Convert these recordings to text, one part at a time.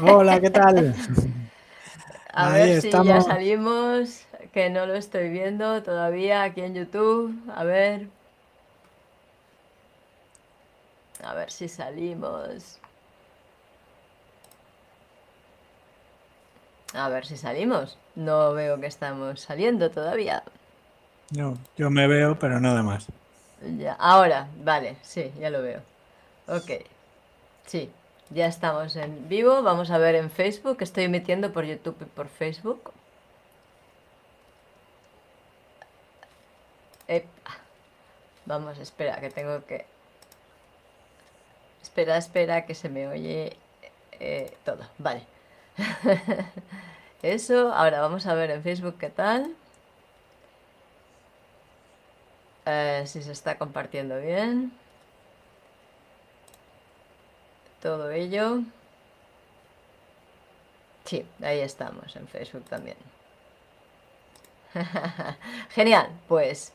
Hola, ¿qué tal? A ver si ya salimos, que no lo estoy viendo todavía aquí en YouTube. A ver. A ver si salimos. A ver si salimos. No veo que estamos saliendo todavía. No, yo me veo, pero nada más. Ya, ahora, vale, sí, ya lo veo. Ok, sí, ya estamos en vivo, vamos a ver en Facebook, estoy metiendo por YouTube y por Facebook. Vamos, espera, que tengo que... Espera, espera, que se me oye eh, todo. Vale. Eso, ahora vamos a ver en Facebook qué tal. Eh, si se está compartiendo bien todo ello. Sí, ahí estamos, en Facebook también. Genial, pues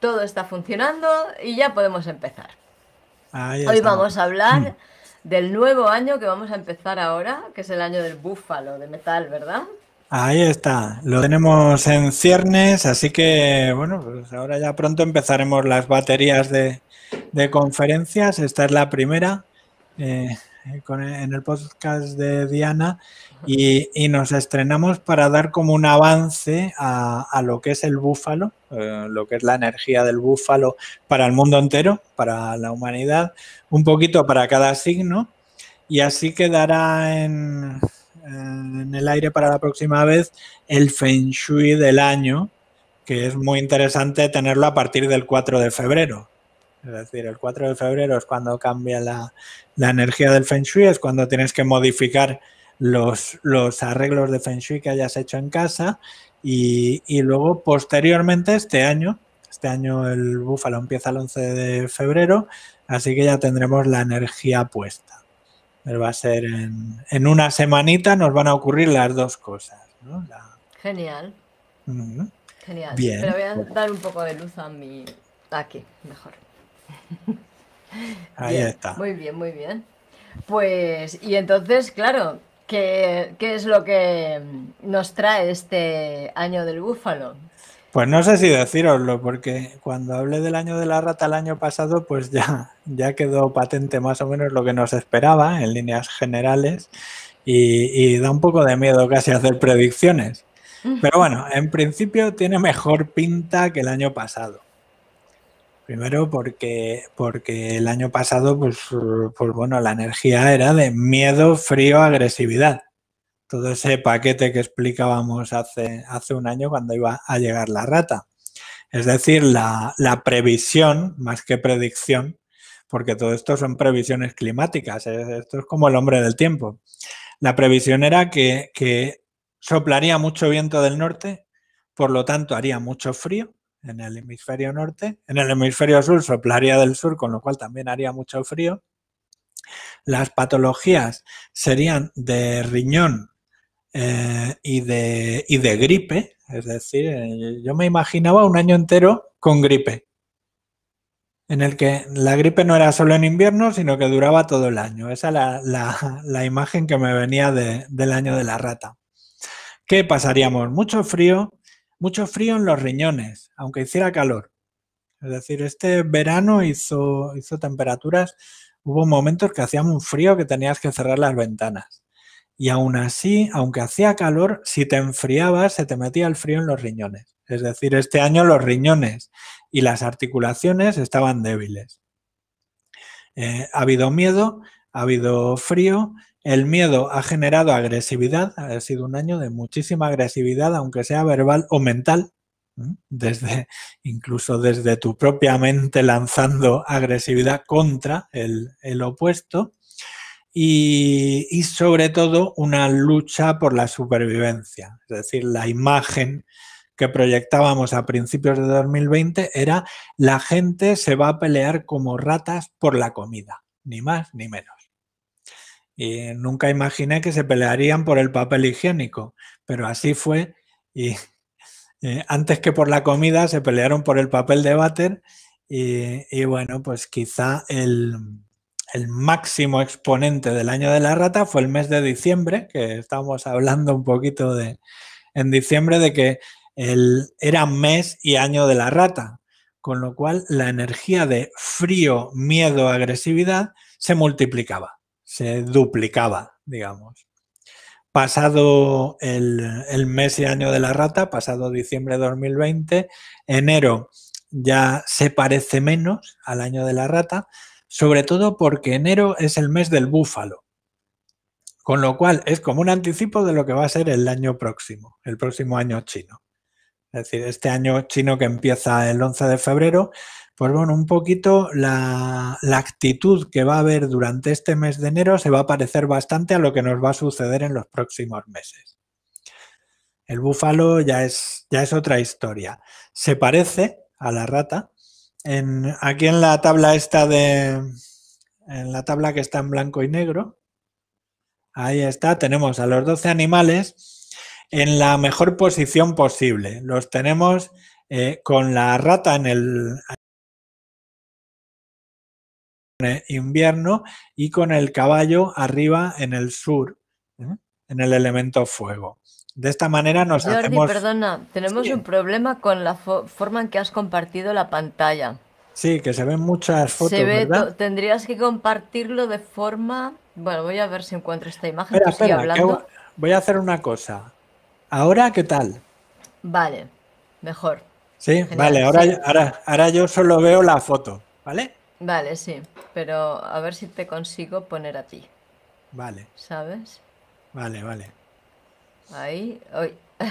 todo está funcionando y ya podemos empezar. Hoy vamos a hablar mm. del nuevo año que vamos a empezar ahora, que es el año del búfalo de metal, ¿verdad? Ahí está, lo tenemos en ciernes, así que bueno, pues ahora ya pronto empezaremos las baterías de, de conferencias. Esta es la primera. Eh, eh, en el podcast de Diana y, nos estrenamos para dar como un avance a, lo que es el búfalo, eh, lo que es la energía del búfalo para el mundo entero, para la humanidad, un poquito para cada signo y así quedará en, en el aire para la próxima vez el feng shui del año, que es muy interesante tenerlo a partir del 4 de febrero. Es decir, el 4 de febrero es cuando cambia la, energía del Feng Shui, es cuando tienes que modificar los, los arreglos de Feng Shui que hayas hecho en casa y, luego posteriormente este año, este año el búfalo empieza el 11 de febrero, así que ya tendremos la energía puesta. Va a ser en, una semanita, nos van a ocurrir las dos cosas. Genial. Genial. Pero voy a dar un poco de luz a mi. aquí, mejor. Ahí está. Muy bien, muy bien. Pues, y entonces, claro, ¿qué, es lo que nos trae este año del búfalo? Pues no sé si deciroslo porque cuando hablé del año de la rata el año pasado, pues ya, ya quedó patente más o menos lo que nos esperaba en líneas generales y, y da un poco de miedo casi hacer predicciones. Pero bueno, en principio tiene mejor pinta que el año pasado. Primero porque, porque el año pasado, pues, pues, bueno, la energía era de miedo, frío, agresividad. Todo ese paquete que explicábamos hace, hace un año cuando iba a llegar la rata. Es decir, la, previsión más que predicción, porque todo esto son previsiones climáticas, ¿eh? esto es como el hombre del tiempo. La previsión era que, que soplaría mucho viento del norte, por lo tanto haría mucho frío en el hemisferio norte. En el hemisferio sur soplaría del sur, con lo cual también haría mucho frío. Las patologías serían de riñón eh, y, de, gripe. Es decir, eh, yo me imaginaba un año entero con gripe, en el que la gripe no era solo en invierno, sino que duraba todo el año. Esa es la, imagen que me venía del año de la rata. ¿Qué pasaríamos? Mucho frío, mucho frío en los riñones, aunque hiciera calor. Es decir, este verano hizo, hizo temperaturas, hubo momentos que hacía un frío que tenías que cerrar las ventanas. Y aún así, aunque hacía calor, si te enfriabas, se te metía el frío en los riñones. Es decir, este año los riñones y las articulaciones estaban débiles. Eh, ha habido miedo, ha habido frío el miedo ha generado agresividad, ha sido un año de muchísima agresividad, aunque sea verbal o mental, desde incluso desde tu propia mente lanzando agresividad contra el, opuesto y, sobre todo una lucha por la supervivencia, es decir, la imagen que proyectábamos a principios de 2020 era la gente se va a pelear como ratas por la comida, ni más ni menos y nunca imaginé que se pelearían por el papel higiénico, pero así fue y eh, antes que por la comida se pelearon por el papel de váter y, bueno, pues quizá el, máximo exponente del año de la rata fue el mes de diciembre, que estábamos hablando un poquito de en diciembre de que era mes y año de la rata, con lo cual la energía de frío, miedo, agresividad se multiplicaba se duplicaba, digamos. Pasado el, mes y año de la rata, pasado diciembre de 2020, enero ya se parece menos al año de la rata, sobre todo porque enero es el mes del búfalo. Con lo cual es como un anticipo de lo que va a ser el año próximo, el próximo año chino. Es decir, este año chino que empieza el 11 de febrero pues bueno, un poquito la, actitud que va a haber durante este mes de enero se va a parecer bastante a lo que nos va a suceder en los próximos meses. El búfalo ya es, ya es otra historia. Se parece a la rata. aquí en la tabla esta de. En la tabla que está en blanco y negro. Ahí está, tenemos a los 12 animales en la mejor posición posible. Los tenemos eh, con la rata en el, invierno y con el caballo arriba en el sur, en el elemento fuego. De esta manera nos hacemos... perdona, tenemos un problema con la forma en que has compartido la pantalla. Sí, que se ven muchas fotos, Tendrías que compartirlo de forma... Bueno, voy a ver si encuentro esta imagen. voy a hacer una cosa. Ahora, ¿qué tal? Vale, mejor. Sí, vale, ahora, ahora, ahora yo solo veo la foto, ¿vale? Vale, sí pero a ver si te consigo poner a ti. Vale. ¿Sabes? Vale, vale. Ahí, hoy.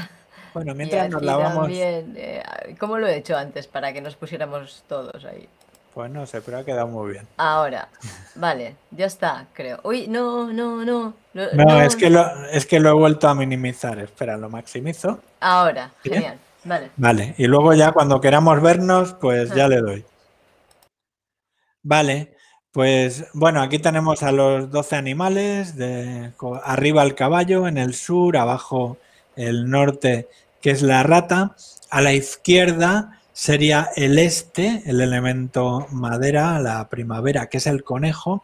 Bueno, mientras nos lavamos. Eh, ¿Cómo lo he hecho antes para que nos pusiéramos todos ahí? Pues no sé, pero ha quedado muy bien. Ahora, vale, ya está, creo. Uy, no, no, no. No, es, Que lo, es que lo he vuelto a minimizar. Espera, lo maximizo. Ahora, genial. Vale. Vale, y luego ya cuando queramos vernos, pues ah. ya le doy. Vale, pues bueno, aquí tenemos a los 12 animales, de, arriba el caballo, en el sur, abajo el norte, que es la rata, a la izquierda sería el este, el elemento madera, la primavera, que es el conejo,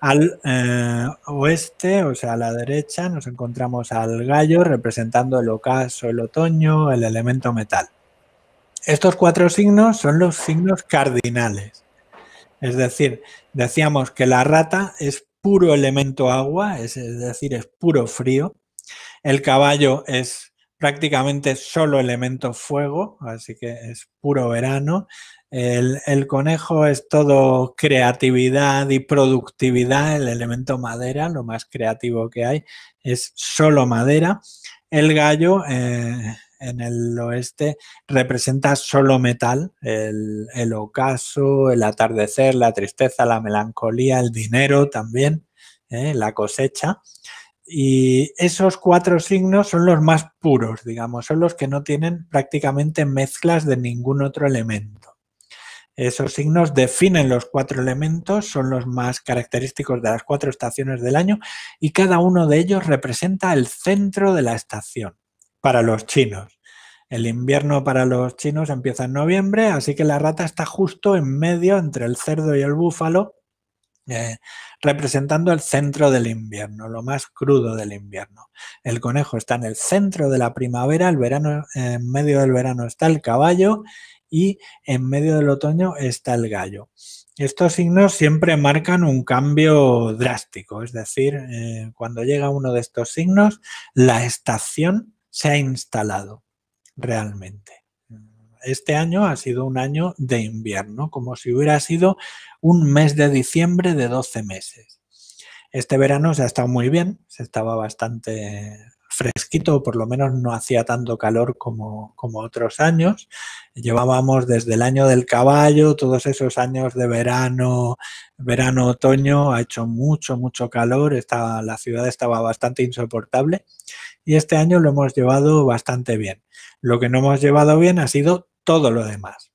al eh, oeste, o sea, a la derecha, nos encontramos al gallo representando el ocaso, el otoño, el elemento metal. Estos cuatro signos son los signos cardinales. Es decir, decíamos que la rata es puro elemento agua, es, decir, es puro frío. El caballo es prácticamente solo elemento fuego, así que es puro verano. El, conejo es todo creatividad y productividad, el elemento madera, lo más creativo que hay, es solo madera. El gallo eh, en el oeste representa solo metal, el, ocaso, el atardecer, la tristeza, la melancolía, el dinero también, ¿eh? la cosecha. Y esos cuatro signos son los más puros, digamos, son los que no tienen prácticamente mezclas de ningún otro elemento. Esos signos definen los cuatro elementos, son los más característicos de las cuatro estaciones del año y cada uno de ellos representa el centro de la estación para los chinos. El invierno para los chinos empieza en noviembre, así que la rata está justo en medio entre el cerdo y el búfalo, eh, representando el centro del invierno, lo más crudo del invierno. El conejo está en el centro de la primavera, el verano, en medio del verano está el caballo y en medio del otoño está el gallo. Estos signos siempre marcan un cambio drástico, es decir, eh, cuando llega uno de estos signos, la estación se ha instalado realmente. Este año ha sido un año de invierno, como si hubiera sido un mes de diciembre de 12 meses. Este verano se ha estado muy bien, se estaba bastante fresquito, por lo menos no hacía tanto calor como, como, otros años. Llevábamos desde el año del caballo, todos esos años de verano, verano, otoño, ha hecho mucho, mucho calor, estaba, la ciudad estaba bastante insoportable y este año lo hemos llevado bastante bien. Lo que no hemos llevado bien ha sido todo lo demás,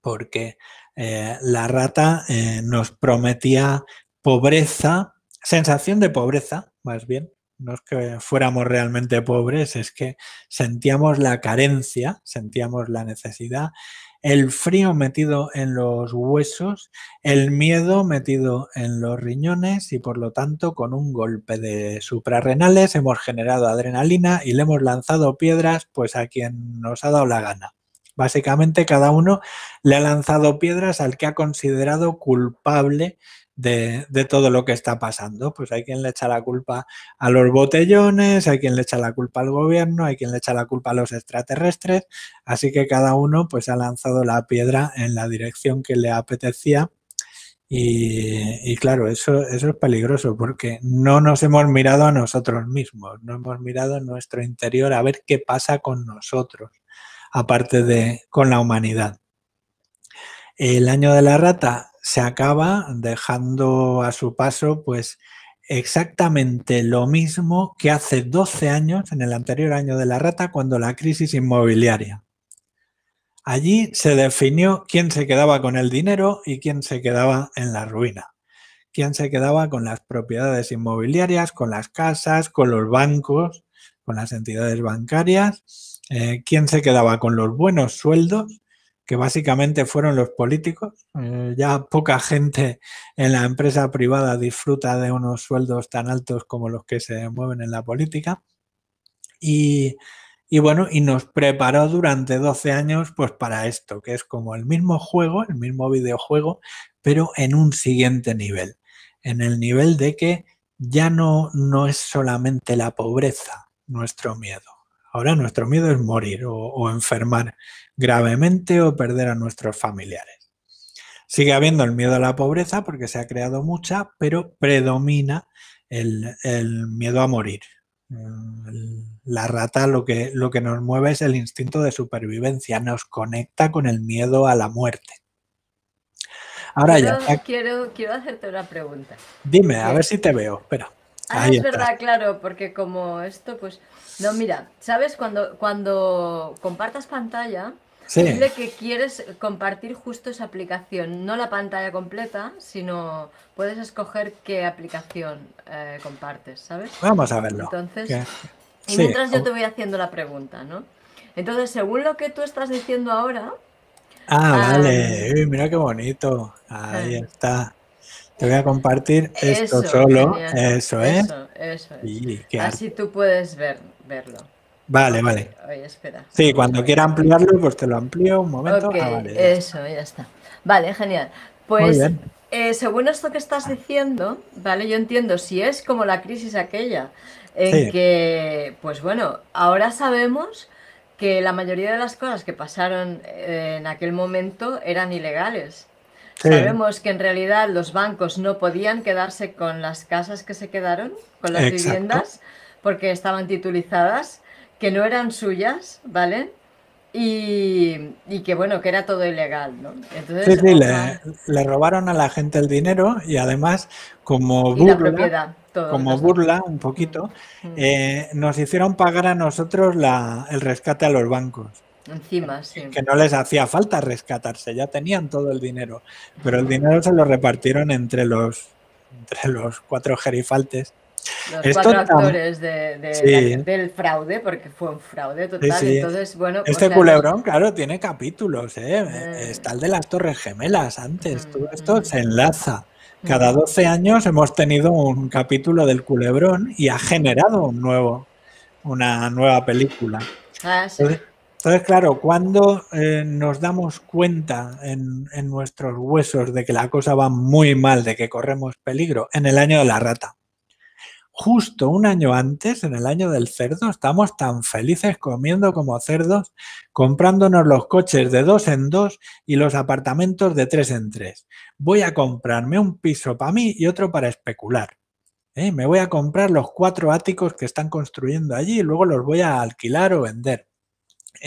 porque eh, la rata eh, nos prometía pobreza, sensación de pobreza, más bien. No es que fuéramos realmente pobres, es que sentíamos la carencia, sentíamos la necesidad el frío metido en los huesos, el miedo metido en los riñones y por lo tanto con un golpe de suprarrenales hemos generado adrenalina y le hemos lanzado piedras pues a quien nos ha dado la gana. Básicamente cada uno le ha lanzado piedras al que ha considerado culpable de, todo lo que está pasando. Pues hay quien le echa la culpa a los botellones, hay quien le echa la culpa al gobierno, hay quien le echa la culpa a los extraterrestres. Así que cada uno pues ha lanzado la piedra en la dirección que le apetecía. Y, y claro, eso, eso es peligroso porque no nos hemos mirado a nosotros mismos, no hemos mirado en nuestro interior a ver qué pasa con nosotros, aparte de con la humanidad. El año de la rata se acaba dejando a su paso pues exactamente lo mismo que hace 12 años, en el anterior año de la rata, cuando la crisis inmobiliaria. Allí se definió quién se quedaba con el dinero y quién se quedaba en la ruina. Quién se quedaba con las propiedades inmobiliarias, con las casas, con los bancos, con las entidades bancarias. Eh, quién se quedaba con los buenos sueldos que básicamente fueron los políticos. Eh, ya poca gente en la empresa privada disfruta de unos sueldos tan altos como los que se mueven en la política. Y, y bueno, y nos preparó durante 12 años pues para esto, que es como el mismo juego, el mismo videojuego, pero en un siguiente nivel, en el nivel de que ya no, no es solamente la pobreza nuestro miedo, Ahora nuestro miedo es morir o, enfermar gravemente o perder a nuestros familiares. Sigue habiendo el miedo a la pobreza porque se ha creado mucha, pero predomina el, miedo a morir. Mm, la rata lo que, lo que nos mueve es el instinto de supervivencia, nos conecta con el miedo a la muerte. Ahora ya. Quiero, quiero hacerte una pregunta. Dime, a ver si te veo. Espera. Ah, es verdad, claro, porque como esto, pues. No, mira, ¿sabes? Cuando, cuando compartas pantalla, sí. dile que quieres compartir justo esa aplicación. No la pantalla completa, sino puedes escoger qué aplicación eh, compartes, ¿sabes? Vamos a verlo. Entonces. Y mientras yo te voy haciendo la pregunta, ¿no? Entonces, según lo que tú estás diciendo ahora. Ah, vale. mira qué bonito. Ahí está. Te voy a compartir esto solo. Eso, ¿eh? Eso, eso Así tú puedes verlo. Vale, vale. Oye, espera. Sí, cuando quiera ampliarlo, pues te lo amplío un momento. Ah, eso, ya está. Vale, genial. Pues eh, según esto que estás diciendo, ¿vale? Yo entiendo, si es como la crisis aquella, en que, pues bueno, ahora sabemos que la mayoría de las cosas que pasaron eh, en aquel momento eran ilegales. Sabemos que en realidad los bancos no podían quedarse con las casas que se quedaron, con las viviendas, porque estaban titulizadas, que no eran suyas, ¿vale? Y, que bueno, que era todo ilegal, ¿no? sí, sí, le, robaron a la gente el dinero y además como burla, como burla un poquito, mm. eh, nos hicieron pagar a nosotros el rescate a los bancos. Encima, sí. Que no les hacía falta rescatarse, ya tenían todo el dinero. Pero el dinero se lo repartieron entre los, entre los cuatro gerifaltes. Los cuatro actores del fraude, porque fue un fraude total. Entonces, bueno, este culebrón, claro, tiene capítulos. ¿eh? ¿eh? Está el de las Torres Gemelas antes. Todo mm, esto mm, se enlaza. Mm. Cada 12 años hemos tenido un capítulo del culebrón y ha generado un nuevo, una nueva película. Ah, Entonces, entonces, claro, cuando eh, nos damos cuenta en, nuestros huesos de que la cosa va muy mal, de que corremos peligro, en el año de la rata. Justo un año antes, en el año del cerdo, estamos tan felices comiendo como cerdos, comprándonos los coches de dos en dos y los apartamentos de tres en tres. Voy a comprarme un piso para mí y otro para especular. ¿eh? Me voy a comprar los cuatro áticos que están construyendo allí y luego los voy a alquilar o vender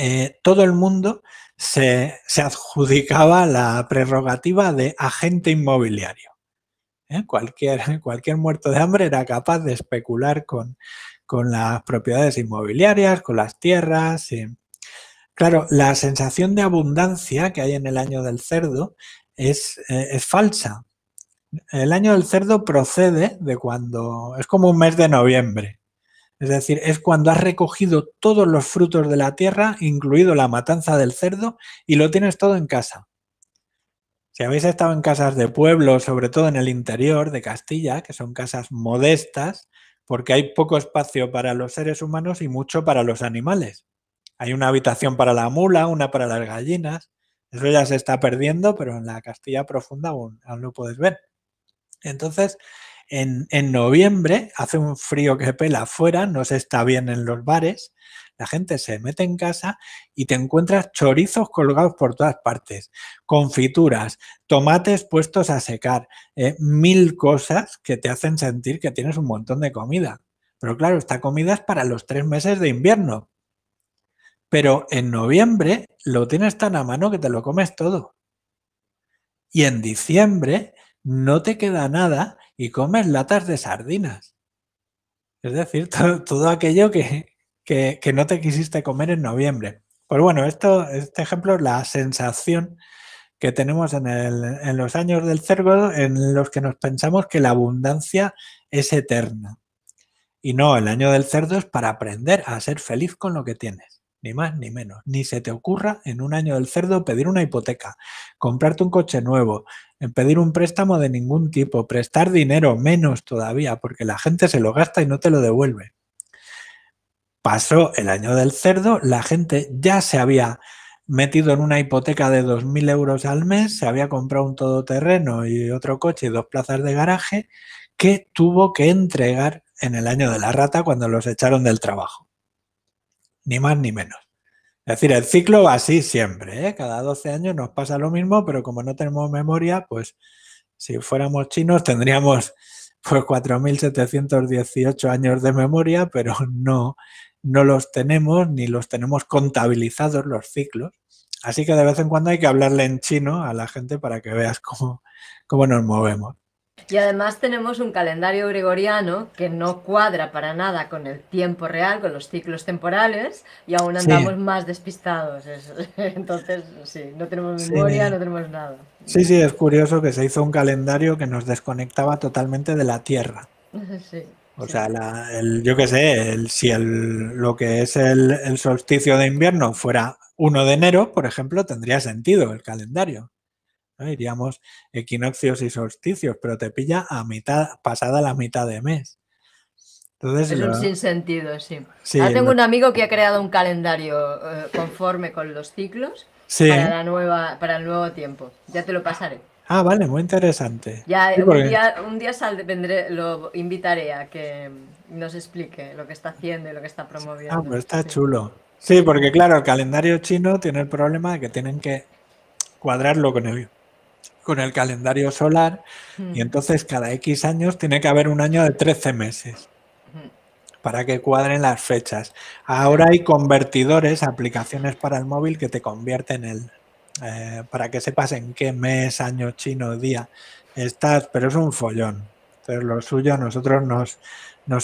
eh, todo el mundo se, adjudicaba la prerrogativa de agente inmobiliario. ¿eh? Cualquier, muerto de hambre era capaz de especular con, las propiedades inmobiliarias, con las tierras. Claro, la sensación de abundancia que hay en el año del cerdo eh, es falsa. El año del cerdo procede de cuando es como un mes de noviembre es decir, es cuando has recogido todos los frutos de la tierra, incluido la matanza del cerdo, y lo tienes todo en casa. Si habéis estado en casas de pueblo, sobre todo en el interior de Castilla, que son casas modestas, porque hay poco espacio para los seres humanos y mucho para los animales. Hay una habitación para la mula, una para las gallinas. Eso ya se está perdiendo, pero en la Castilla profunda aún, aún lo puedes ver. Entonces, en, noviembre hace un frío que pela afuera, no se está bien en los bares, la gente se mete en casa y te encuentras chorizos colgados por todas partes, confituras, tomates puestos a secar, eh, mil cosas que te hacen sentir que tienes un montón de comida. Pero claro, esta comida es para los tres meses de invierno. Pero en noviembre lo tienes tan a mano que te lo comes todo. Y en diciembre no te queda nada y comes latas de sardinas. Es decir, todo, aquello que, no te quisiste comer en noviembre. Pues bueno, esto, este ejemplo es la sensación que tenemos en los años del cerdo en los que nos pensamos que la abundancia es eterna. Y no, el año del cerdo es para aprender a ser feliz con lo que tienes ni más ni menos. Ni se te ocurra en un año del cerdo pedir una hipoteca, comprarte un coche nuevo, eh, pedir un préstamo de ningún tipo, prestar dinero menos todavía, porque la gente se lo gasta y no te lo devuelve. Pasó el año del cerdo, la gente ya se había metido en una hipoteca de 2.000 euros al mes, se había comprado un todoterreno y otro coche y dos plazas de garaje que tuvo que entregar en el año de la rata cuando los echaron del trabajo ni más ni menos. Es decir, el ciclo va así siempre. ¿eh? Cada 12 años nos pasa lo mismo, pero como no tenemos memoria, pues si fuéramos chinos tendríamos pues 4.718 años de memoria, pero no, no los tenemos ni los tenemos contabilizados los ciclos. Así que de vez en cuando hay que hablarle en chino a la gente para que veas cómo, cómo nos movemos. Y además tenemos un calendario gregoriano que no cuadra para nada con el tiempo real, con los ciclos temporales, y aún andamos más despistados. Entonces, sí, no tenemos memoria, no tenemos nada. Sí, sí, es curioso que se hizo un calendario que nos desconectaba totalmente de la Tierra. Sí. O sea, yo qué sé, si lo que es el, el solsticio de invierno fuera 1 de enero, por ejemplo, tendría sentido el calendario. Iríamos equinoccios y solsticios, pero te pilla a mitad, pasada la mitad de mes. Entonces, es un sinsentido, sí. sí tengo un amigo que ha creado un calendario eh, conforme con los ciclos para, la nueva, para el nuevo tiempo. Ya te lo pasaré. Ah, vale, muy interesante. Ya, un día, lo invitaré a que nos explique lo que está haciendo y lo que está promoviendo. Ah, pero pues está chulo. Sí, porque claro, el calendario chino tiene el problema de que tienen que cuadrarlo con el con el calendario solar y mm. entonces cada X años tiene que haber un año de 13 meses mm. para que cuadren las fechas. Ahora hay convertidores, aplicaciones para el móvil que te convierten el, eh, para que sepas en qué mes, año chino, día estás, pero es un follón. Entonces lo suyo, nosotros nos,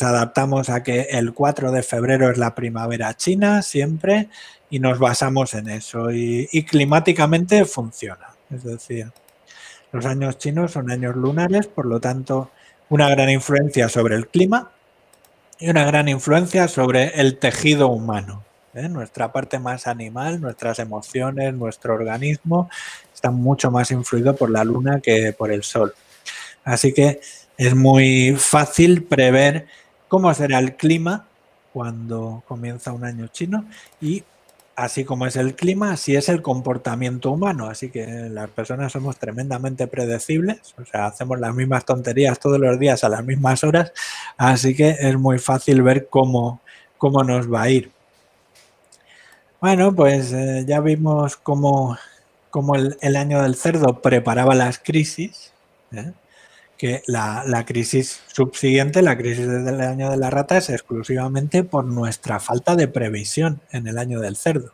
adaptamos a que el 4 de febrero es la primavera china siempre y nos basamos en eso y, y climáticamente funciona. Es decir, los años chinos son años lunares, por lo tanto, una gran influencia sobre el clima y una gran influencia sobre el tejido humano. ¿eh? Nuestra parte más animal, nuestras emociones, nuestro organismo, está mucho más influido por la luna que por el sol. Así que es muy fácil prever cómo será el clima cuando comienza un año chino y así como es el clima, así es el comportamiento humano. Así que las personas somos tremendamente predecibles, o sea, hacemos las mismas tonterías todos los días a las mismas horas, así que es muy fácil ver cómo, cómo nos va a ir. Bueno, pues eh, ya vimos cómo, el, año del cerdo preparaba las crisis. ¿eh? que la, crisis subsiguiente, la crisis del año de la rata, es exclusivamente por nuestra falta de previsión en el año del cerdo.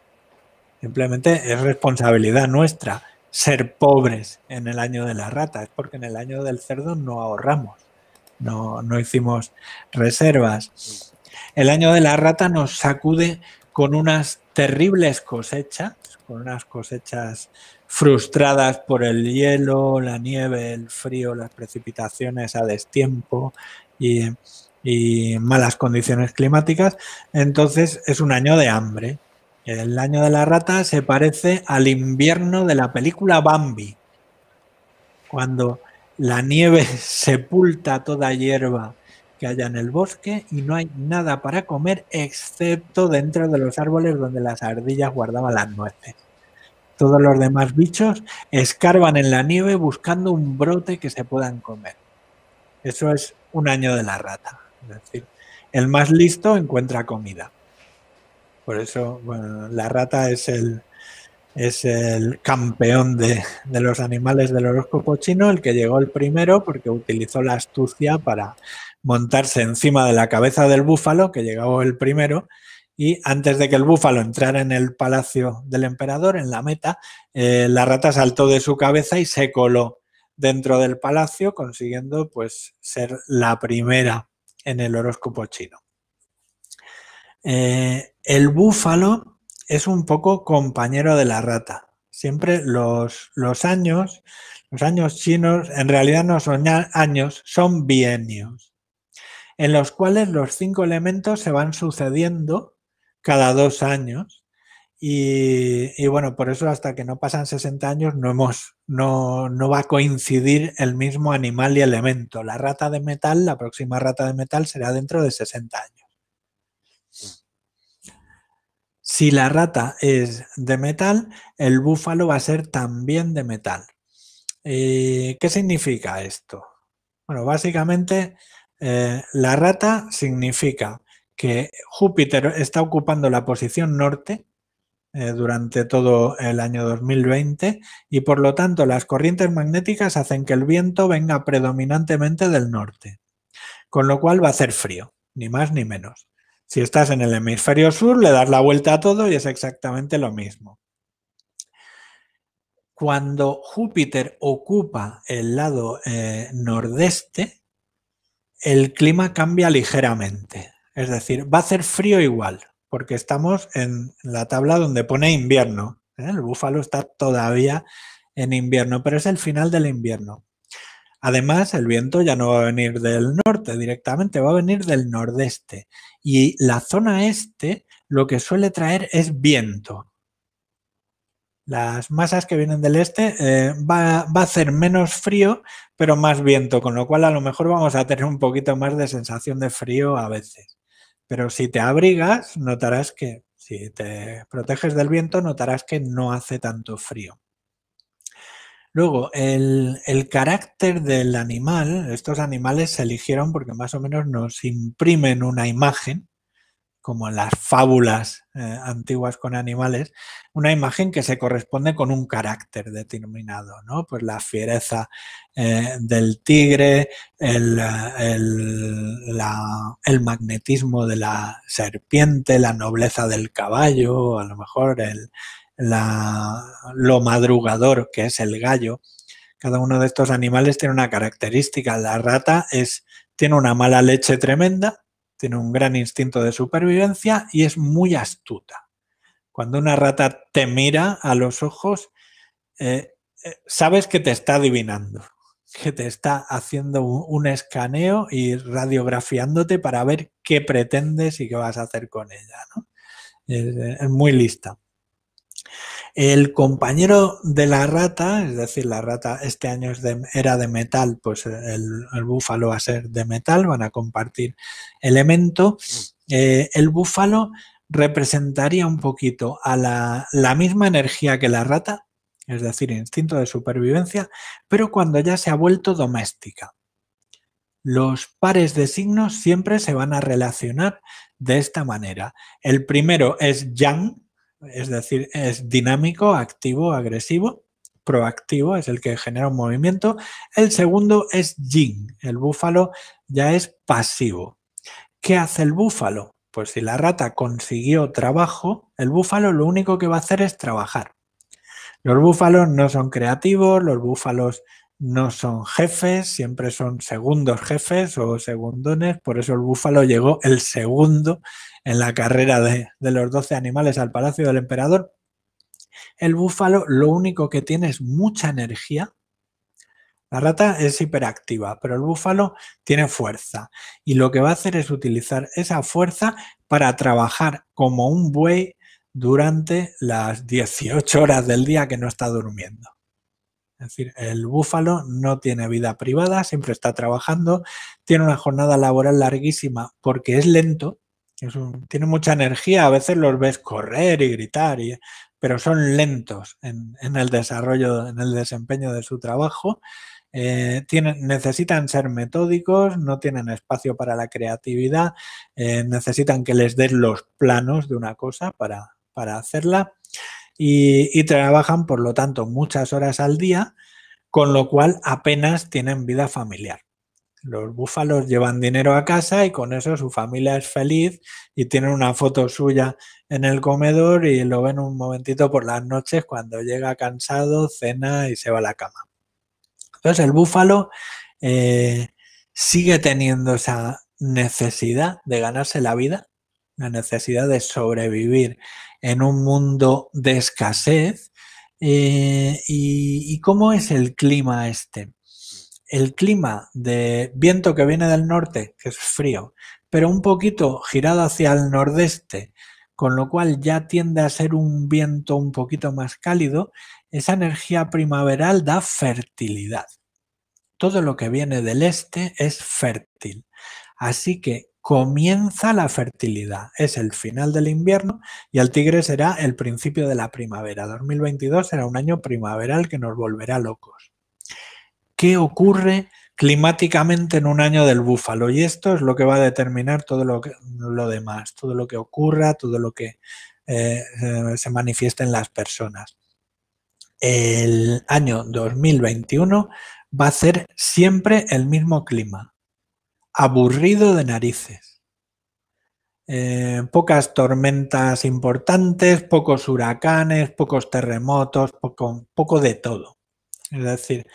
Simplemente es responsabilidad nuestra ser pobres en el año de la rata, es porque en el año del cerdo no ahorramos, no, no hicimos reservas. El año de la rata nos sacude con unas terribles cosechas, con unas cosechas frustradas por el hielo, la nieve, el frío, las precipitaciones a destiempo y, malas condiciones climáticas. Entonces es un año de hambre. El año de la rata se parece al invierno de la película Bambi, cuando la nieve sepulta toda hierba que haya en el bosque y no hay nada para comer excepto dentro de los árboles donde las ardillas guardaban las nueces. Todos los demás bichos escarban en la nieve buscando un brote que se puedan comer. Eso es un año de la rata. Es decir, el más listo encuentra comida. Por eso la rata es el, es el campeón de, de, los animales del horóscopo chino, el que llegó el primero porque utilizó la astucia para montarse encima de la cabeza del búfalo, que llegó el primero, y antes de que el búfalo entrara en el palacio del emperador, en la meta, eh, la rata saltó de su cabeza y se coló dentro del palacio, consiguiendo pues ser la primera en el horóscopo chino. Eh, el búfalo es un poco compañero de la rata. Siempre los, los años, los años chinos en realidad no son años, son bienios, en los cuales los cinco elementos se van sucediendo cada dos años. Y, bueno, por eso hasta que no pasan 60 años no, hemos, no, va a coincidir el mismo animal y elemento. La rata de metal, la próxima rata de metal será dentro de 60 años. Si la rata es de metal, el búfalo va a ser también de metal. Eh, ¿Qué significa esto? Bueno, básicamente eh, la rata significa que Júpiter está ocupando la posición norte eh, durante todo el año 2020 y por lo tanto las corrientes magnéticas hacen que el viento venga predominantemente del norte, con lo cual va a hacer frío, ni más ni menos. Si estás en el hemisferio sur, le das la vuelta a todo y es exactamente lo mismo. Cuando Júpiter ocupa el lado eh, nordeste, el clima cambia ligeramente. Es decir, va a hacer frío igual, porque estamos en la tabla donde pone invierno. ¿eh? El búfalo está todavía en invierno, pero es el final del invierno. Además, el viento ya no va a venir del norte directamente, va a venir del nordeste. Y la zona este lo que suele traer es viento. Las masas que vienen del este eh, va, va, a hacer menos frío, pero más viento, con lo cual a lo mejor vamos a tener un poquito más de sensación de frío a veces. Pero si te abrigas, notarás que, si te proteges del viento, notarás que no hace tanto frío. Luego, el, el, carácter del animal, estos animales se eligieron porque más o menos nos imprimen una imagen como en las fábulas eh, antiguas con animales, una imagen que se corresponde con un carácter determinado, ¿no? Pues la fiereza eh, del tigre, el, eh, el, magnetismo de la serpiente, la nobleza del caballo, a lo mejor el, la, lo madrugador que es el gallo. Cada uno de estos animales tiene una característica. La rata es, tiene una mala leche tremenda, tiene un gran instinto de supervivencia y es muy astuta. Cuando una rata te mira a los ojos, eh, eh, sabes que te está adivinando, que te está haciendo un, escaneo y radiografiándote para ver qué pretendes y qué vas a hacer con ella. Eh, es muy lista. El compañero de la rata, es decir, la rata este año era de metal, pues el, búfalo va a ser de metal, van a compartir elemento. Mm. Eh, el búfalo representaría un poquito a la, la misma energía que la rata, es decir, instinto de supervivencia, pero cuando ya se ha vuelto doméstica. Los pares de signos siempre se van a relacionar de esta manera. El primero es yang, es decir, es dinámico, activo, agresivo. Proactivo es el que genera un movimiento. El segundo es yin. El búfalo ya es pasivo. ¿Qué hace el búfalo? Pues si la rata consiguió trabajo, el búfalo lo único que va a hacer es trabajar. Los búfalos no son creativos, los búfalos no son jefes, siempre son segundos jefes o segundones, por eso el búfalo llegó el segundo en la carrera de, los 12 animales al palacio del emperador. El búfalo lo único que tiene es mucha energía. La rata es hiperactiva, pero el búfalo tiene fuerza y lo que va a hacer es utilizar esa fuerza para trabajar como un buey durante las 18 horas del día que no está durmiendo. Es decir, el búfalo no tiene vida privada, siempre está trabajando, tiene una jornada laboral larguísima porque es lento, tiene mucha energía, a veces los ves correr y gritar, pero son lentos en, el desarrollo, en el desempeño de su trabajo. Eh, necesitan ser metódicos, no tienen espacio para la creatividad, eh, necesitan que les des los planos de una cosa para, para hacerla y, trabajan, por lo tanto, muchas horas al día, con lo cual apenas tienen vida familiar. Los búfalos llevan dinero a casa y con eso su familia es feliz y tienen una foto suya en el comedor y lo ven un momentito por las noches cuando llega cansado, cena y se va a la cama. Entonces el búfalo eh, sigue teniendo esa necesidad de ganarse la vida, la necesidad de sobrevivir en un mundo de escasez. Eh, y, ¿Y cómo es el clima este? El clima de viento que viene del norte, que es frío, pero un poquito girado hacia el nordeste, con lo cual ya tiende a ser un viento un poquito más cálido, esa energía primaveral da fertilidad. Todo lo que viene del este es fértil. Así que comienza la fertilidad. Es el final del invierno y el tigre será el principio de la primavera. 2022 será un año primaveral que nos volverá locos. ¿Qué ocurre climáticamente en un año del búfalo? Y esto es lo que va a determinar todo lo, que, lo demás, todo lo que ocurra, todo lo que eh, eh, se manifieste en las personas. El año 2021 va a ser siempre el mismo clima, aburrido de narices. Eh, pocas tormentas importantes, pocos huracanes, pocos terremotos, poco, poco de todo. Es decir,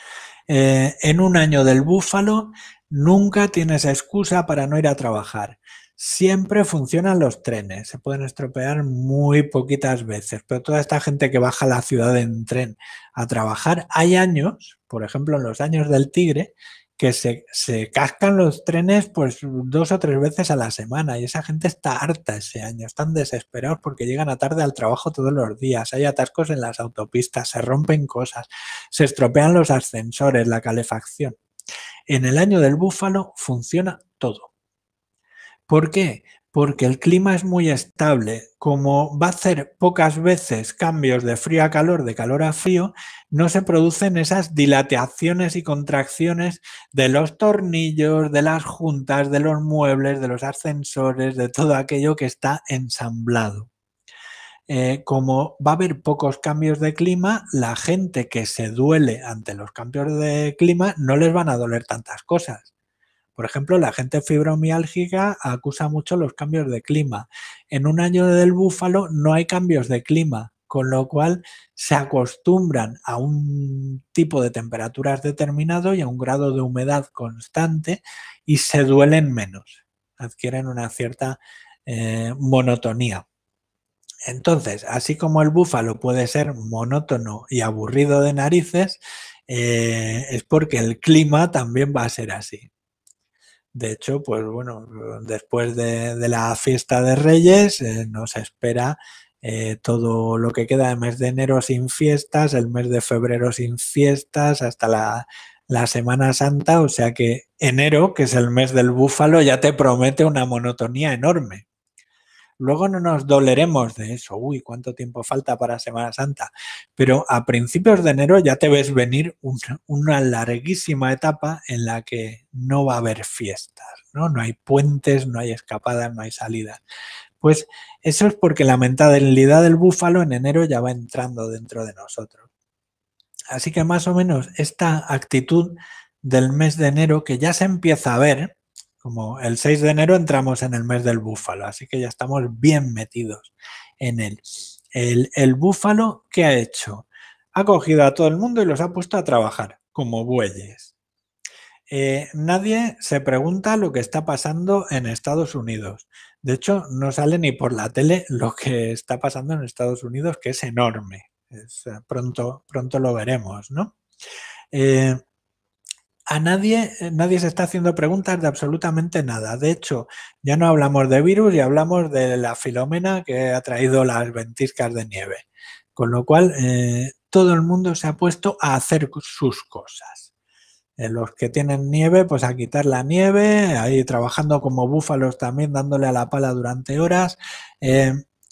eh, en un año del búfalo nunca tienes excusa para no ir a trabajar. Siempre funcionan los trenes, se pueden estropear muy poquitas veces, pero toda esta gente que baja a la ciudad en tren a trabajar, hay años, por ejemplo en los años del tigre, que se, cascan los trenes pues dos o tres veces a la semana y esa gente está harta ese año, están desesperados porque llegan a tarde al trabajo todos los días, hay atascos en las autopistas, se rompen cosas, se estropean los ascensores, la calefacción. En el año del búfalo funciona todo. ¿Por qué? porque el clima es muy estable. Como va a hacer pocas veces cambios de frío a calor, de calor a frío, no se producen esas dilataciones y contracciones de los tornillos, de las juntas, de los muebles, de los ascensores, de todo aquello que está ensamblado. Eh, como va a haber pocos cambios de clima, la gente que se duele ante los cambios de clima no les van a doler tantas cosas por ejemplo, la gente fibromiálgica acusa mucho los cambios de clima. En un año del búfalo no hay cambios de clima, con lo cual se acostumbran a un tipo de temperaturas determinado y a un grado de humedad constante y se duelen menos, adquieren una cierta eh, monotonía. Entonces, así como el búfalo puede ser monótono y aburrido de narices, eh, es porque el clima también va a ser así. De hecho, pues bueno, después de, la fiesta de Reyes eh, nos espera eh, todo lo que queda de mes de enero sin fiestas, el mes de febrero sin fiestas, hasta la Semana Santa, o sea que enero, que es el mes del búfalo, ya te promete una monotonía enorme. Luego no nos doleremos de eso, uy, cuánto tiempo falta para Semana Santa, pero a principios de enero ya te ves venir una, larguísima etapa en la que no va a haber fiestas, ¿no? No hay puentes, no hay escapadas, no hay salidas. Pues eso es porque la mentalidad del búfalo en enero ya va entrando dentro de nosotros. Así que más o menos esta actitud del mes de enero que ya se empieza a ver, como el 6 de enero entramos en el mes del búfalo, así que ya estamos bien metidos en él. El, búfalo, ¿qué ha hecho? Ha cogido a todo el mundo y los ha puesto a trabajar como bueyes. Eh, nadie se pregunta lo que está pasando en Estados Unidos. De hecho, no sale ni por la tele lo que está pasando en Estados Unidos, que es enorme. Eh, pronto, pronto lo veremos, ¿no? Eh, a nadie, eh, nadie se está haciendo preguntas de absolutamente nada. De hecho, ya no hablamos de virus y hablamos de la filomena que ha traído las ventiscas de nieve. Con lo cual, eh, todo el mundo se ha puesto a hacer sus cosas. Eh, los que tienen nieve, pues a quitar la nieve, ahí trabajando como búfalos también, dándole a la pala durante horas.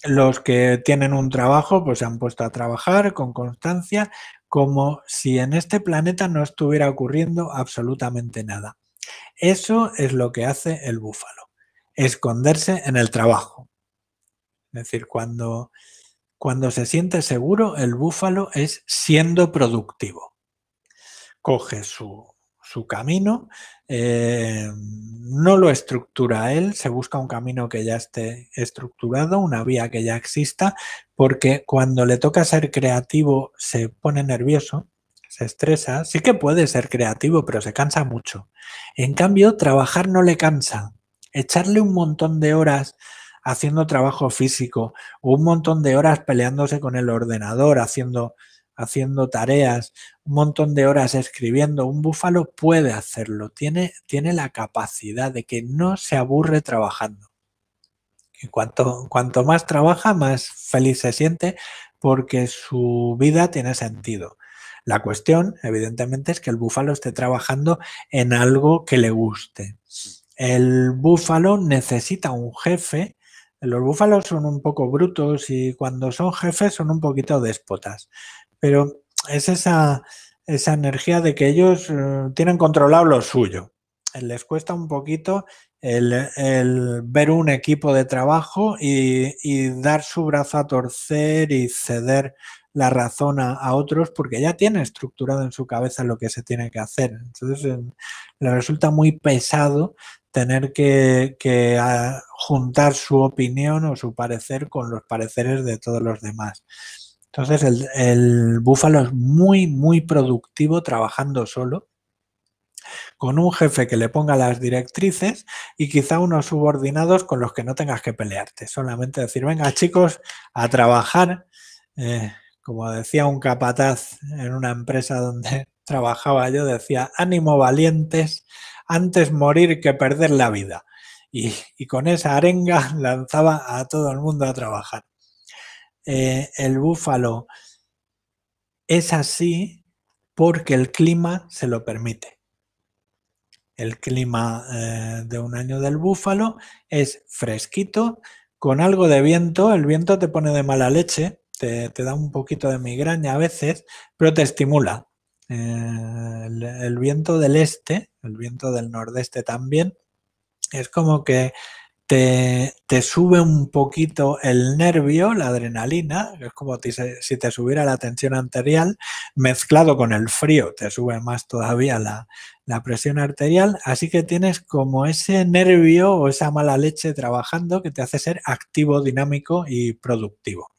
los que tienen un trabajo, pues se han puesto a trabajar con constancia, como si en este planeta no estuviera ocurriendo absolutamente nada. Eso es lo que hace el búfalo, esconderse en el trabajo. Es decir, cuando, cuando se siente seguro, el búfalo es siendo productivo. Coge su, su camino, eh, no lo estructura él, se busca un camino que ya esté estructurado, una vía que ya exista, porque cuando le toca ser creativo se pone nervioso, se estresa, sí que puede ser creativo, pero se cansa mucho. En cambio, trabajar no le cansa. Echarle un montón de horas haciendo trabajo físico, un montón de horas peleándose con el ordenador, haciendo haciendo tareas, un montón de horas escribiendo, un búfalo puede hacerlo, tiene, tiene la capacidad de que no se aburre trabajando. cuanto, cuanto más trabaja, más feliz se siente porque su vida tiene sentido. La cuestión, evidentemente, es que el búfalo esté trabajando en algo que le guste. El búfalo necesita un jefe. Los búfalos son un poco brutos y cuando son jefes son un poquito déspotas. Pero es esa, esa energía de que ellos eh, tienen controlado lo suyo. Les cuesta un poquito el, ver un equipo de trabajo y, dar su brazo a torcer y ceder la razón a, otros porque ya tiene estructurado en su cabeza lo que se tiene que hacer. Entonces eh, le resulta muy pesado tener que ah, juntar su opinión o su parecer con los pareceres de todos los demás. Entonces el, búfalo es muy, muy productivo trabajando solo, con un jefe que le ponga las directrices y quizá unos subordinados con los que no tengas que pelearte. Solamente decir, venga chicos, a trabajar. Eh, como decía un capataz en una empresa donde trabajaba yo, decía, ánimo valientes, antes morir que perder la vida. y, con esa arenga lanzaba a todo el mundo a trabajar. Eh, el búfalo es así porque el clima se lo permite. El clima eh, de un año del búfalo es fresquito, con algo de viento. El viento te pone de mala leche, te, da un poquito de migraña a veces, pero te estimula. Eh, el viento del este, el viento del nordeste también, es como que te, sube un poquito el nervio, la adrenalina, es como si te subiera la tensión arterial, mezclado con el frío, te sube más todavía la, la presión arterial, así que tienes como ese nervio o esa mala leche trabajando que te hace ser activo, dinámico y productivo.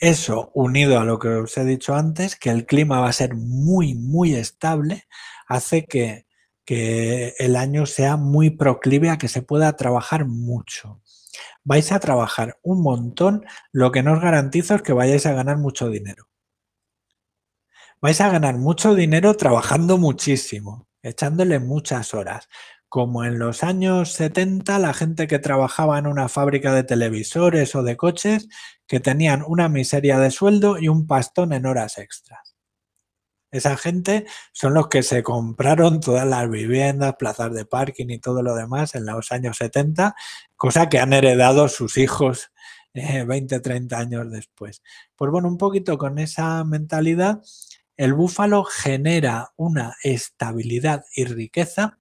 Eso unido a lo que os he dicho antes, que el clima va a ser muy, muy estable, hace que que el año sea muy proclive a que se pueda trabajar mucho. Vais a trabajar un montón, lo que no os garantizo es que vayáis a ganar mucho dinero. Vais a ganar mucho dinero trabajando muchísimo, echándole muchas horas. Como en los años 70, la gente que trabajaba en una fábrica de televisores o de coches, que tenían una miseria de sueldo y un pastón en horas extras. Esa gente son los que se compraron todas las viviendas, plazas de parking y todo lo demás en los años 70, cosa que han heredado sus hijos 20, eh, 30 años después. Pues bueno, un poquito con esa mentalidad, el búfalo genera una estabilidad y riqueza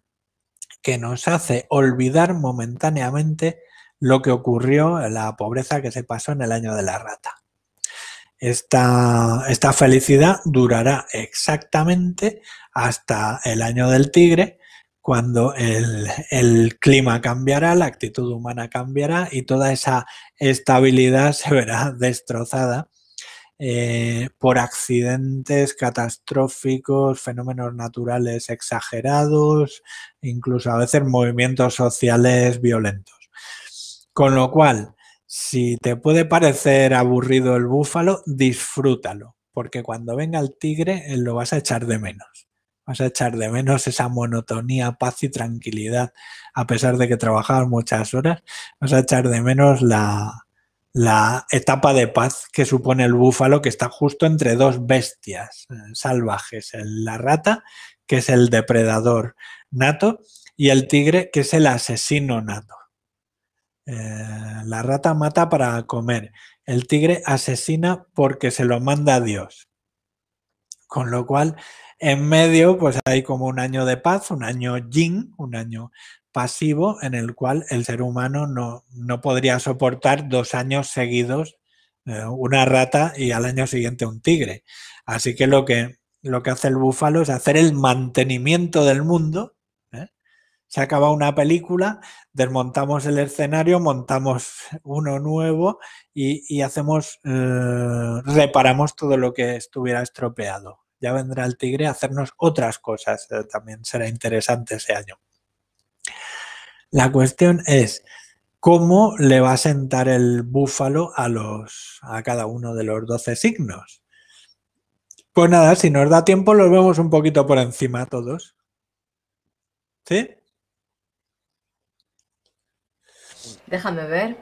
que nos hace olvidar momentáneamente lo que ocurrió, la pobreza que se pasó en el año de la rata. Esta, felicidad durará exactamente hasta el año del tigre, cuando el, clima cambiará, la actitud humana cambiará y toda esa estabilidad se verá destrozada eh, por accidentes catastróficos, fenómenos naturales exagerados, incluso a veces movimientos sociales violentos. Con lo cual, si te puede parecer aburrido el búfalo, disfrútalo, porque cuando venga el tigre eh, lo vas a echar de menos. Vas a echar de menos esa monotonía, paz y tranquilidad, a pesar de que trabajas muchas horas, vas a echar de menos la, la etapa de paz que supone el búfalo, que está justo entre dos bestias eh, salvajes, la rata, que es el depredador nato, y el tigre, que es el asesino nato. Eh, la rata mata para comer. El tigre asesina porque se lo manda a Dios. Con lo cual, en medio, pues hay como un año de paz, un año yin, un año pasivo, en el cual el ser humano no, podría soportar dos años seguidos eh, una rata y al año siguiente un tigre. Así que lo que, lo que hace el búfalo es hacer el mantenimiento del mundo se acaba una película, desmontamos el escenario, montamos uno nuevo y, hacemos, eh, reparamos todo lo que estuviera estropeado. Ya vendrá el tigre a hacernos otras cosas, eh, también será interesante ese año. La cuestión es cómo le va a sentar el búfalo a, los, a cada uno de los 12 signos. Pues nada, si nos da tiempo, los vemos un poquito por encima todos. ¿Sí? Déjame ver.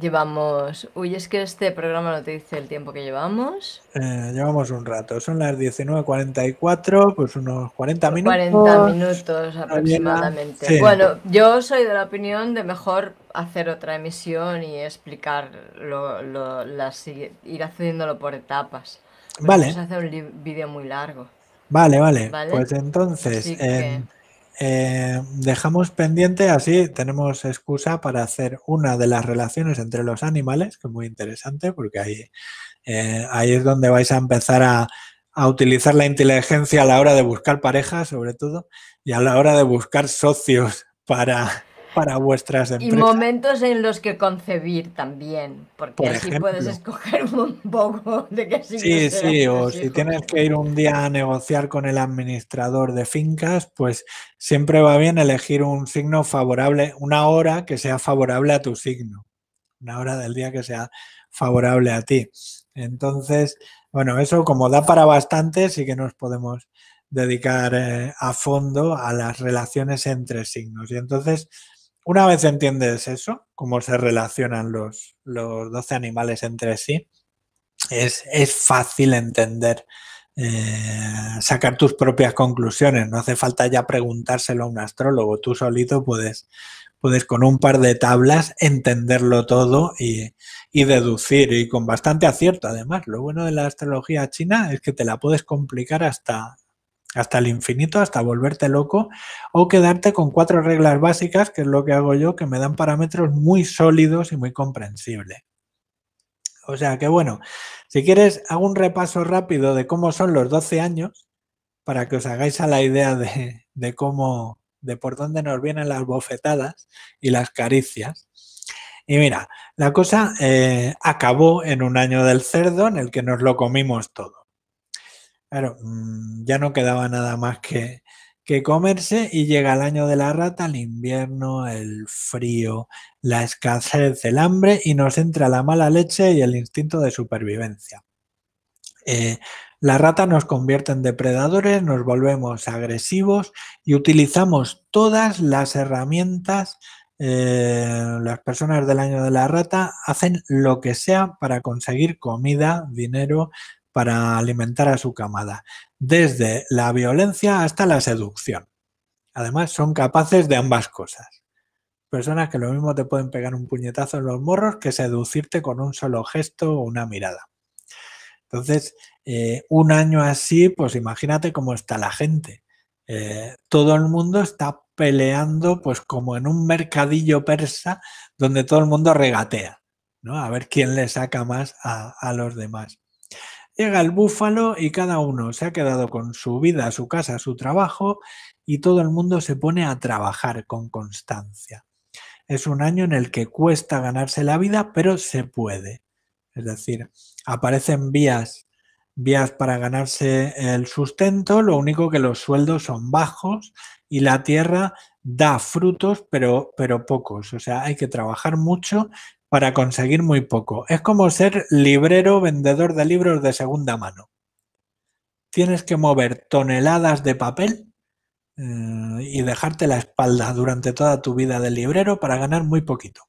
Llevamos. Uy, es que este programa no te dice el tiempo que llevamos. Eh, llevamos un rato. Son las 19.44, pues unos 40 minutos. 40 minutos aproximadamente. Bueno, yo soy de la opinión de mejor hacer otra emisión y explicar lo, lo, ir haciéndolo por etapas. vale. Vamos a hacer un vídeo muy largo. Vale, vale, vale. Pues entonces. Em, eh, dejamos pendiente, así tenemos excusa para hacer una de las relaciones entre los animales, que es muy interesante porque ahí, eh, ahí es donde vais a empezar a, a, utilizar la inteligencia a la hora de buscar parejas, sobre todo, y a la hora de buscar socios para, para vuestras empresas. Y momentos en los que concebir también, porque así puedes escoger un poco de signo signo Sí, sí, o si tienes que ir un día a negociar con el administrador de fincas, pues siempre va bien elegir un signo favorable, una hora que sea favorable a tu signo, una hora del día que sea favorable a ti. Entonces, bueno, eso como da para bastante, sí que nos podemos dedicar eh, a fondo a las relaciones entre signos. Y entonces, una vez entiendes eso, cómo se relacionan los, los 12 animales entre sí, es, fácil entender, eh, sacar tus propias conclusiones. No hace falta ya preguntárselo a un astrólogo. Tú solito puedes, puedes con un par de tablas entenderlo todo y, deducir, y con bastante acierto además. Lo bueno de la astrología china es que te la puedes complicar hasta, hasta el infinito, hasta volverte loco, o quedarte con cuatro reglas básicas, que es lo que hago yo, que me dan parámetros muy sólidos y muy comprensibles. O sea que bueno, si quieres, hago un repaso rápido de cómo son los 12 años, para que os hagáis a la idea de, cómo, de por dónde nos vienen las bofetadas y las caricias. Y mira, la cosa eh, acabó en un año del cerdo en el que nos lo comimos todo. Mm, ya no quedaba nada más que, que comerse y llega el año de la rata, el invierno, el frío, la escasez, el hambre y nos entra la mala leche y el instinto de supervivencia. Eh, la rata nos convierte en depredadores, nos volvemos agresivos y utilizamos todas las herramientas. Eh, las personas del año de la rata hacen lo que sea para conseguir comida, dinero, para alimentar a su camada, desde la violencia hasta la seducción. Además, son capaces de ambas cosas. Personas que lo mismo te pueden pegar un puñetazo en los morros que seducirte con un solo gesto o una mirada. Entonces, eh, un año así, pues imagínate cómo está la gente. Eh, todo el mundo está peleando, pues como en un mercadillo persa, donde todo el mundo regatea, ¿no? A ver quién le saca más a los demás. Llega el búfalo y cada uno se ha quedado con su vida, su casa, su trabajo y todo el mundo se pone a trabajar con constancia. Es un año en el que cuesta ganarse la vida, pero se puede. Es decir, aparecen vías, vías para ganarse el sustento, lo único que los sueldos son bajos y la tierra da frutos, pero, pero pocos. O sea, hay que trabajar mucho para conseguir muy poco. Es como ser librero vendedor de libros de segunda mano. Tienes que mover toneladas de papel eh, y dejarte la espalda durante toda tu vida de librero para ganar muy poquito.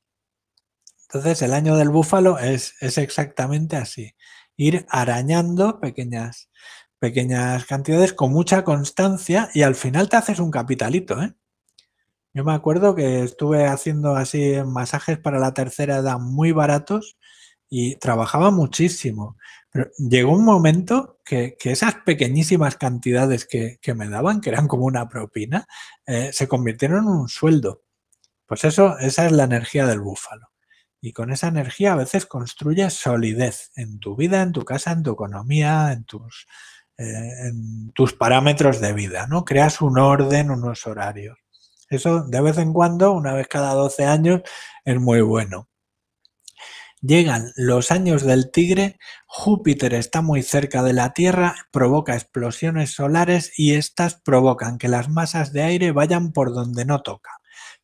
Entonces el año del búfalo es, exactamente así. Ir arañando pequeñas, pequeñas cantidades con mucha constancia y al final te haces un capitalito. ¿eh? Yo me acuerdo que estuve haciendo así masajes para la tercera edad muy baratos y trabajaba muchísimo. Pero llegó un momento que, esas pequeñísimas cantidades que, me daban, que eran como una propina, eh, se convirtieron en un sueldo. Pues eso, esa es la energía del búfalo. Y con esa energía a veces construyes solidez en tu vida, en tu casa, en tu economía, en tus, eh, en tus parámetros de vida, ¿no? Creas un orden, unos horarios. Eso de vez en cuando, una vez cada 12 años, es muy bueno. Llegan los años del tigre, Júpiter está muy cerca de la Tierra, provoca explosiones solares y estas provocan que las masas de aire vayan por donde no toca.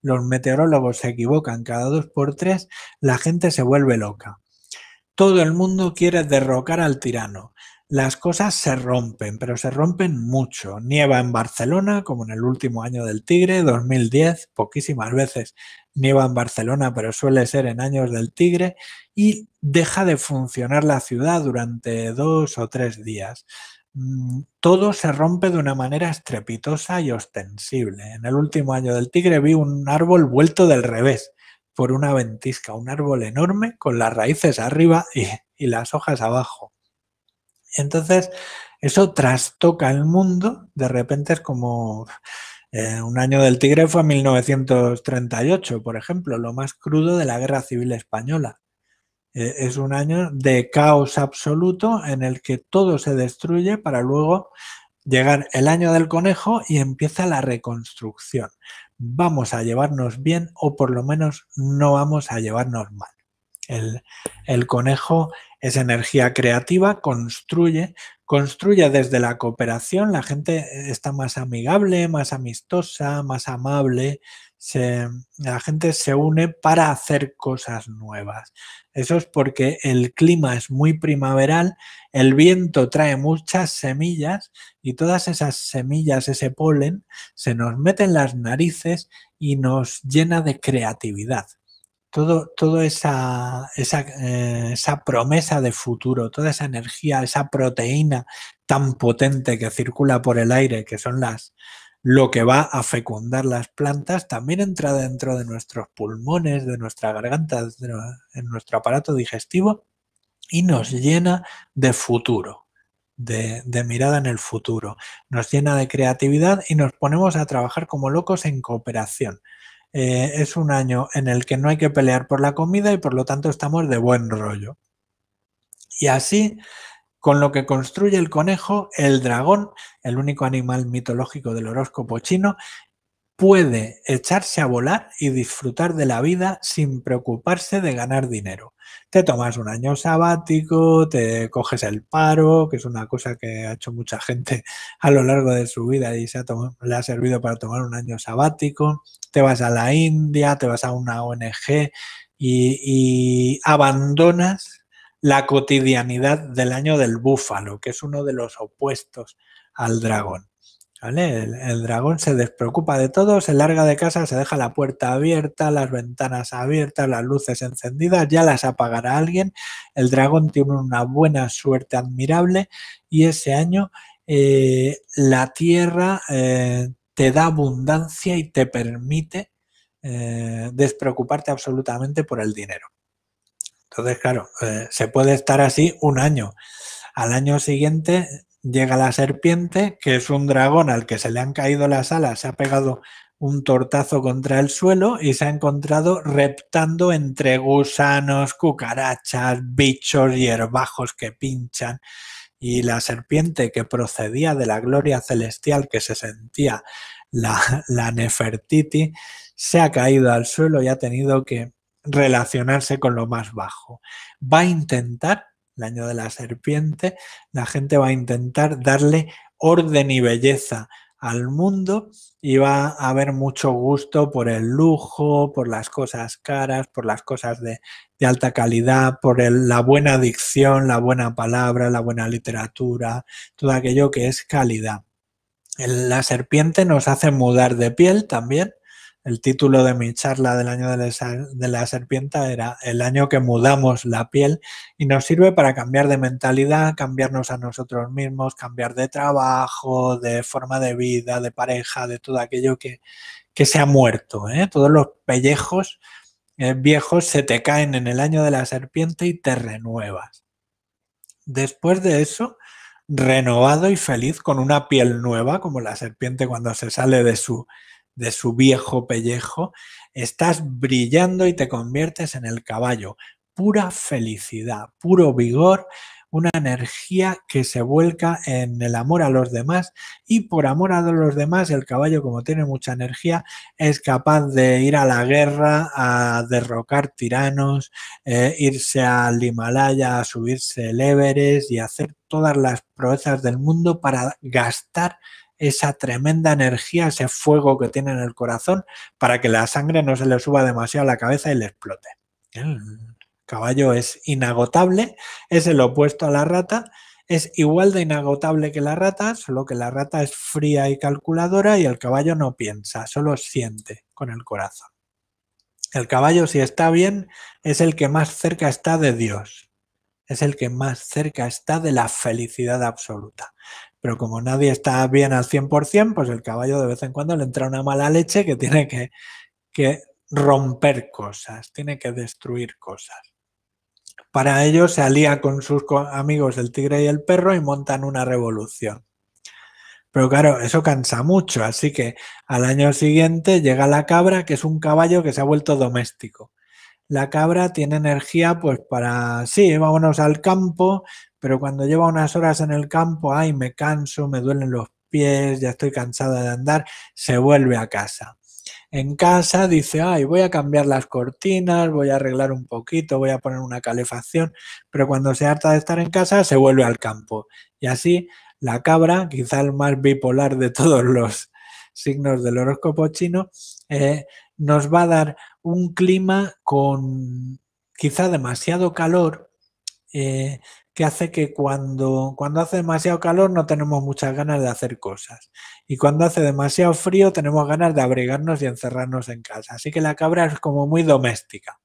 Los meteorólogos se equivocan cada dos por tres, la gente se vuelve loca. Todo el mundo quiere derrocar al tirano las cosas se rompen, pero se rompen mucho. Nieva en Barcelona, como en el último año del Tigre, 2010, poquísimas veces nieva en Barcelona, pero suele ser en años del Tigre, y deja de funcionar la ciudad durante dos o tres días. Mm, todo se rompe de una manera estrepitosa y ostensible. En el último año del Tigre vi un árbol vuelto del revés por una ventisca, un árbol enorme con las raíces arriba y, y las hojas abajo entonces, eso trastoca el mundo, de repente es como eh, un año del tigre fue 1938, por ejemplo, lo más crudo de la guerra civil española. E, es un año de caos absoluto en el que todo se destruye para luego llegar el año del conejo y empieza la reconstrucción. Vamos a llevarnos bien o por lo menos no vamos a llevarnos mal. El, el conejo esa energía creativa construye, construye desde la cooperación, la gente eh, está más amigable, más amistosa, más amable, la gente se une para hacer cosas nuevas. Eso es porque el clima es muy primaveral, el viento trae muchas semillas y todas esas semillas, ese polen, se nos mete en las narices y nos llena de creatividad todo, eh, esa, promesa de futuro, toda esa energía, esa proteína tan potente que circula por el aire, que son las lo que va a fecundar las plantas, también entra dentro de nuestros pulmones, de nuestra garganta, en nuestro aparato digestivo y nos llena de futuro, de mirada en el futuro, nos llena de creatividad y nos ponemos a trabajar como locos en cooperación. Eh, es un año en el que no hay que pelear por la comida y por lo tanto estamos de buen rollo. Y así, con lo que construye el conejo, el dragón, el único animal mitológico del horóscopo chino, puede echarse a volar y disfrutar de la vida sin preocuparse de ganar dinero. Te tomas un año sabático, te coges el paro, que es una cosa que ha hecho mucha gente a lo largo de su vida y se le ha servido para tomar un año sabático, te vas a la India, te vas a una ONG y abandonas la cotidianidad del año del búfalo, que es uno de los opuestos al dragón. El, dragón se despreocupa de todo, se larga de casa, se deja la puerta abierta, las ventanas abiertas, las luces encendidas, ya las apagará alguien. El dragón tiene una buena suerte admirable y ese año eh, la tierra eh, te da abundancia y te permite eh, despreocuparte absolutamente por el dinero. Entonces, claro, se puede estar así un año. Al año siguiente Llega la serpiente, que es un dragón al que se le han caído las alas, se ha pegado un tortazo contra el suelo y se ha encontrado reptando entre gusanos, cucarachas, bichos y herbajos que pinchan. Y la serpiente que procedía de la gloria celestial que se sentía la, la Nefertiti se ha caído al suelo y ha tenido que relacionarse con lo más bajo. Va a intentar el año de la serpiente, la gente va a intentar darle orden y belleza al mundo y va a haber mucho gusto por el lujo, por las cosas caras, por las cosas de, alta calidad, por la buena dicción, la buena palabra, la buena literatura, todo aquello que es calidad. la serpiente nos hace mudar de piel también, el título de mi charla del año de la, serpiente era El año que mudamos la piel y nos sirve para cambiar de mentalidad, cambiarnos a nosotros mismos, cambiar de trabajo, de forma de vida, de pareja, de todo aquello que, se ha muerto. ¿eh? Todos los pellejos eh, viejos se te caen en el año de la serpiente y te renuevas. Después de eso, renovado y feliz con una piel nueva, como la serpiente cuando se sale de su de su viejo pellejo, estás brillando y te conviertes en el caballo. Pura felicidad, puro vigor, una energía que se vuelca en el amor a los demás y por amor a los demás el caballo como tiene mucha energía es capaz de ir a la guerra, a derrocar tiranos, eh, irse al Himalaya, a subirse el Everest y hacer todas las proezas del mundo para gastar esa tremenda energía, ese fuego que tiene en el corazón para que la sangre no se le suba demasiado a la cabeza y le explote. El caballo es inagotable, es el opuesto a la rata, es igual de inagotable que la rata, solo que la rata es fría y calculadora y el caballo no piensa, solo siente con el corazón. El caballo, si está bien, es el que más cerca está de Dios, es el que más cerca está de la felicidad absoluta pero como nadie está bien al 100%, pues el caballo de vez en cuando le entra una mala leche que tiene que, que romper cosas, tiene que destruir cosas. Para ello se alía con sus amigos el tigre y el perro y montan una revolución. Pero claro, eso cansa mucho, así que al año siguiente llega la cabra, que es un caballo que se ha vuelto doméstico. La cabra tiene energía pues para, sí, vámonos al campo, pero cuando lleva unas horas en el campo, ay, me canso, me duelen los pies, ya estoy cansada de andar, se vuelve a casa. En casa dice, ay, voy a cambiar las cortinas, voy a arreglar un poquito, voy a poner una calefacción, pero cuando se harta de estar en casa, se vuelve al campo. Y así la cabra, quizá el más bipolar de todos los signos del horóscopo chino, eh, nos va a dar un clima con quizá demasiado calor, eh, que hace que cuando, cuando hace demasiado calor no tenemos muchas ganas de hacer cosas. Y cuando hace demasiado frío tenemos ganas de abrigarnos y encerrarnos en casa. Así que la cabra es como muy doméstica.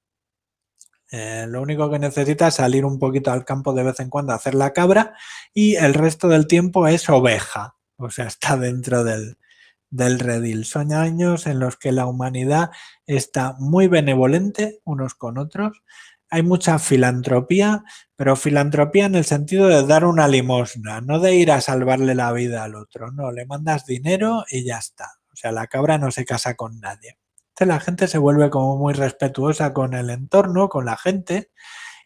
Eh, lo único que necesita es salir un poquito al campo de vez en cuando a hacer la cabra y el resto del tiempo es oveja, o sea, está dentro del, del redil. Son años en los que la humanidad está muy benevolente unos con otros hay mucha filantropía, pero filantropía en el sentido de dar una limosna, no de ir a salvarle la vida al otro, no, le mandas dinero y ya está. O sea, la cabra no se casa con nadie. la gente se vuelve como muy respetuosa con el entorno, con la gente,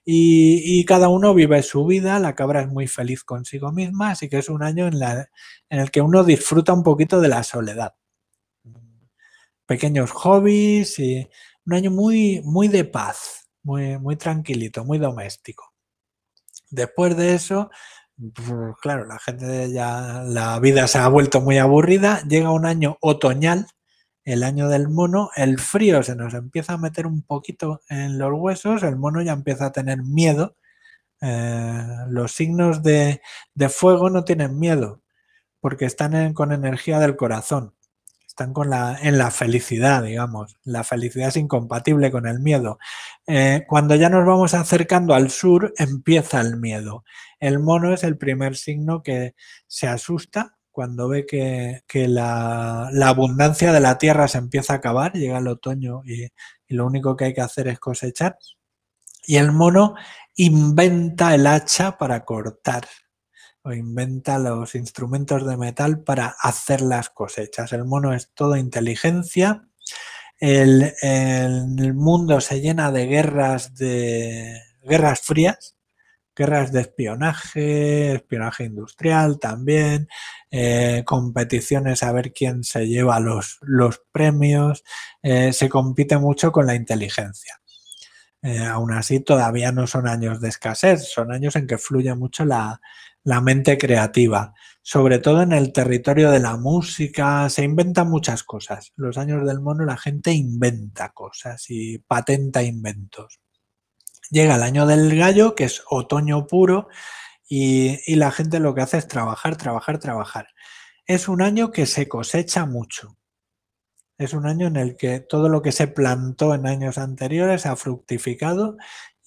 y, cada uno vive su vida, la cabra es muy feliz consigo misma, así que es un año en, en el que uno disfruta un poquito de la soledad. Pequeños hobbies y un año muy, muy de paz, muy, muy tranquilito, muy doméstico. Después de eso, claro, la gente ya, la vida se ha vuelto muy aburrida, llega un año otoñal, el año del mono, el frío se nos empieza a meter un poquito en los huesos, el mono ya empieza a tener miedo, eh, los signos de, de, fuego no tienen miedo, porque están con energía del corazón están con la, en la felicidad, digamos. La felicidad es incompatible con el miedo. Eh, cuando ya nos vamos acercando al sur, empieza el miedo. El mono es el primer signo que se asusta cuando ve que, la, abundancia de la tierra se empieza a acabar, llega el otoño y, y lo único que hay que hacer es cosechar. Y el mono inventa el hacha para cortar o inventa los instrumentos de metal para hacer las cosechas. El mono es todo inteligencia. El, mundo se llena de guerras de guerras frías, guerras de espionaje, espionaje industrial también, eh, competiciones a ver quién se lleva los, los premios, eh, se compite mucho con la inteligencia. Eh, aún así, todavía no son años de escasez, son años en que fluye mucho la, la mente creativa, sobre todo en el territorio de la música, se inventan muchas cosas. los años del mono la gente inventa cosas y patenta inventos. Llega el año del gallo, que es otoño puro, y, y la gente lo que hace es trabajar, trabajar, trabajar. Es un año que se cosecha mucho. Es un año en el que todo lo que se plantó en años anteriores ha fructificado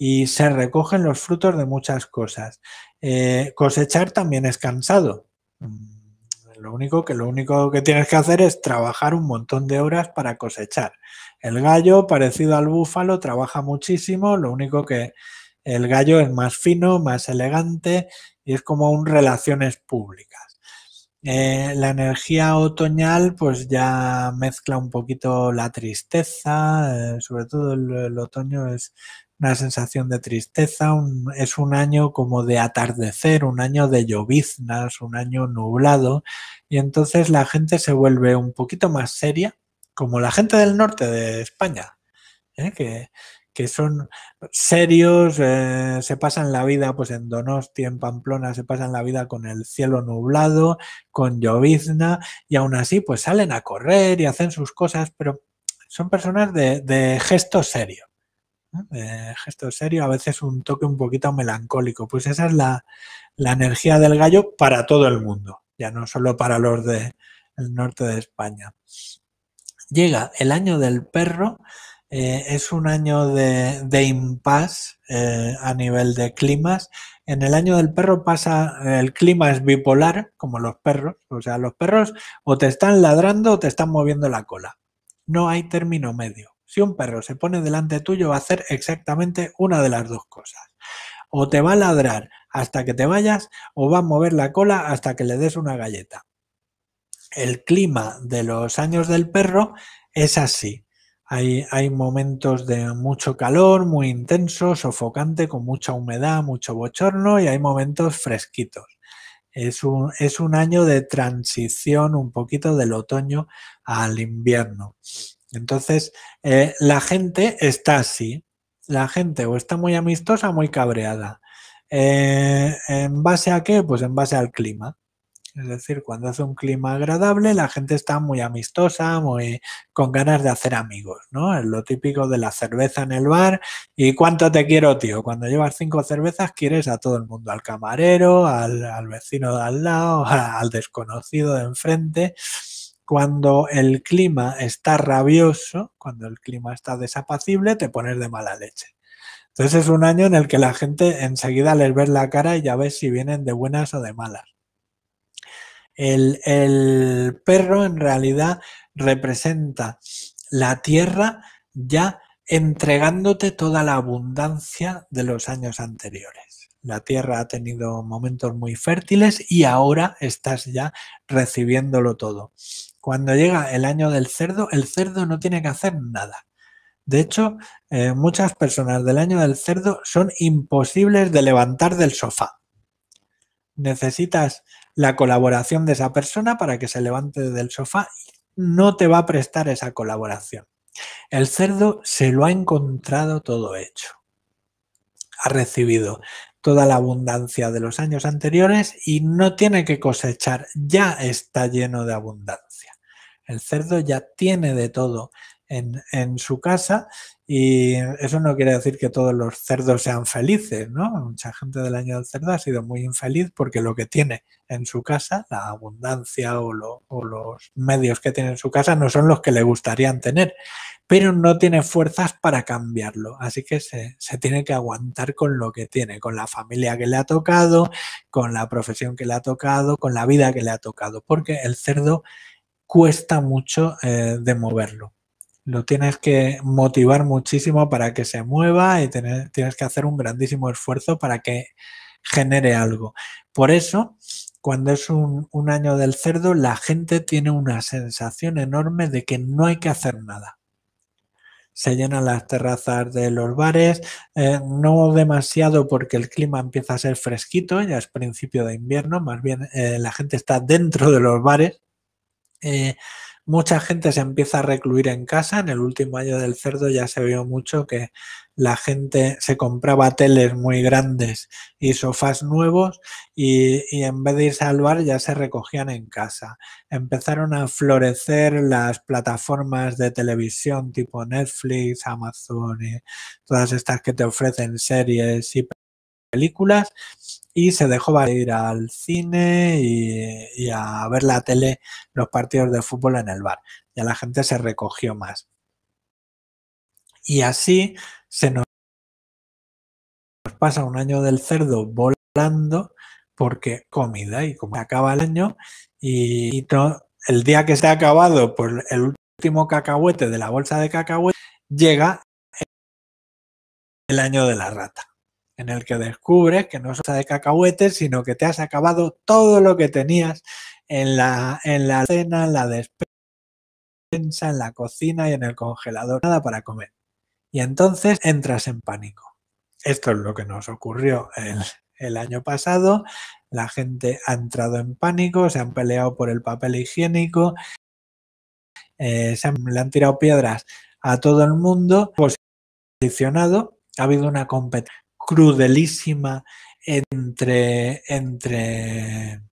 y se recogen los frutos de muchas cosas. Eh, cosechar también es cansado. Mm, lo único, que, lo único que tienes que hacer es trabajar un montón de horas para cosechar. El gallo, parecido al búfalo, trabaja muchísimo, lo único que el gallo es más fino, más elegante y es como un relaciones públicas. Eh, la energía otoñal pues ya mezcla un poquito la tristeza, eh, sobre todo el, otoño es una sensación de tristeza, es un año como de atardecer, un año de lloviznas, un año nublado, y entonces la gente se vuelve un poquito más seria, como la gente del norte de España, ¿eh? que, son serios, eh, se pasan la vida pues en Donostia, en Pamplona, se pasan la vida con el cielo nublado, con llovizna, y aún así pues salen a correr y hacen sus cosas, pero son personas de, de gesto serio gesto serio, a veces un toque un poquito melancólico. Pues esa es la, energía del gallo para todo el mundo, ya no solo para los del norte de España. Llega el año del perro, eh, es un año de, de impasse eh, a nivel de climas. En el año del perro pasa, el clima es bipolar, como los perros, o sea, los perros o te están ladrando o te están moviendo la cola. No hay término medio. Si un perro se pone delante tuyo va a hacer exactamente una de las dos cosas. O te va a ladrar hasta que te vayas o va a mover la cola hasta que le des una galleta. El clima de los años del perro es así. Hay, hay, momentos de mucho calor, muy intenso, sofocante, con mucha humedad, mucho bochorno y hay momentos fresquitos. Es un, es un año de transición un poquito del otoño al invierno. Entonces, eh, la gente está así. La gente o está muy amistosa, muy cabreada. Eh, ¿En base a qué? Pues en base al clima. Es decir, cuando hace un clima agradable, la gente está muy amistosa, muy con ganas de hacer amigos, ¿no? Es lo típico de la cerveza en el bar. ¿Y cuánto te quiero, tío? Cuando llevas cinco cervezas, quieres a todo el mundo, al camarero, al, al vecino de al lado, al desconocido de enfrente cuando el clima está rabioso, cuando el clima está desapacible, te pones de mala leche. Entonces es un año en el que la gente enseguida les ves la cara y ya ves si vienen de buenas o de malas. El, el perro en realidad representa la tierra ya entregándote toda la abundancia de los años anteriores. La tierra ha tenido momentos muy fértiles y ahora estás ya recibiéndolo todo. Cuando llega el año del cerdo, el cerdo no tiene que hacer nada. De hecho, eh, muchas personas del año del cerdo son imposibles de levantar del sofá. Necesitas la colaboración de esa persona para que se levante del sofá y no te va a prestar esa colaboración. El cerdo se lo ha encontrado todo hecho. Ha recibido toda la abundancia de los años anteriores y no tiene que cosechar, ya está lleno de abundancia. El cerdo ya tiene de todo en, su casa y eso no quiere decir que todos los cerdos sean felices, ¿no? Mucha gente del año del cerdo ha sido muy infeliz porque lo que tiene en su casa, la abundancia o, o los medios que tiene en su casa, no son los que le gustarían tener pero no tiene fuerzas para cambiarlo. Así que se, tiene que aguantar con lo que tiene, con la familia que le ha tocado, con la profesión que le ha tocado, con la vida que le ha tocado, porque el cerdo cuesta mucho eh, de moverlo. Lo tienes que motivar muchísimo para que se mueva y tienes que hacer un grandísimo esfuerzo para que genere algo. Por eso, cuando es un año del cerdo, la gente tiene una sensación enorme de que no hay que hacer nada se llenan las terrazas de los bares, eh, no demasiado porque el clima empieza a ser fresquito, ya es principio de invierno, más bien eh, la gente está dentro de los bares. Eh, Mucha gente se empieza a recluir en casa. En el último año del cerdo ya se vio mucho que la gente se compraba teles muy grandes y sofás nuevos y, en vez de ir al bar ya se recogían en casa. Empezaron a florecer las plataformas de televisión tipo Netflix, Amazon y todas estas que te ofrecen series y películas y se dejó ir al cine y, a ver la tele, los partidos de fútbol en el bar. Ya la gente se recogió más. Y así se nos pasa un año del cerdo volando porque comida y como acaba el año y, el día que se ha acabado por el último cacahuete de la bolsa de cacahuete llega el año de la rata en el que descubres que no cosa de cacahuetes, sino que te has acabado todo lo que tenías en la, en la cena, en la despensa, en la cocina y en el congelador, nada para comer. Y entonces entras en pánico. Esto es lo que nos ocurrió el, año pasado. La gente ha entrado en pánico, se han peleado por el papel higiénico, eh, se han, le han tirado piedras a todo el mundo, posicionado, ha habido una competencia crudelísima entre, entre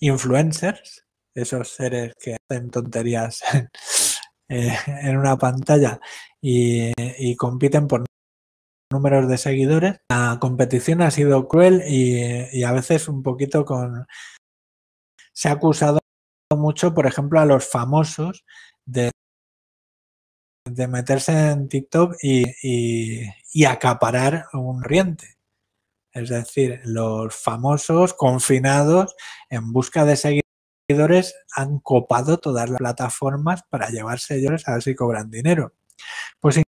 influencers, esos seres que hacen tonterías eh, en una pantalla y, compiten por números de seguidores. La competición ha sido cruel y, y, a veces un poquito con... Se ha acusado mucho, por ejemplo, a los famosos de, de meterse en TikTok y, y acaparar un riente. Es decir, los famosos confinados en busca de seguidores han copado todas las plataformas para llevarse ellos a ver si cobran dinero. Pues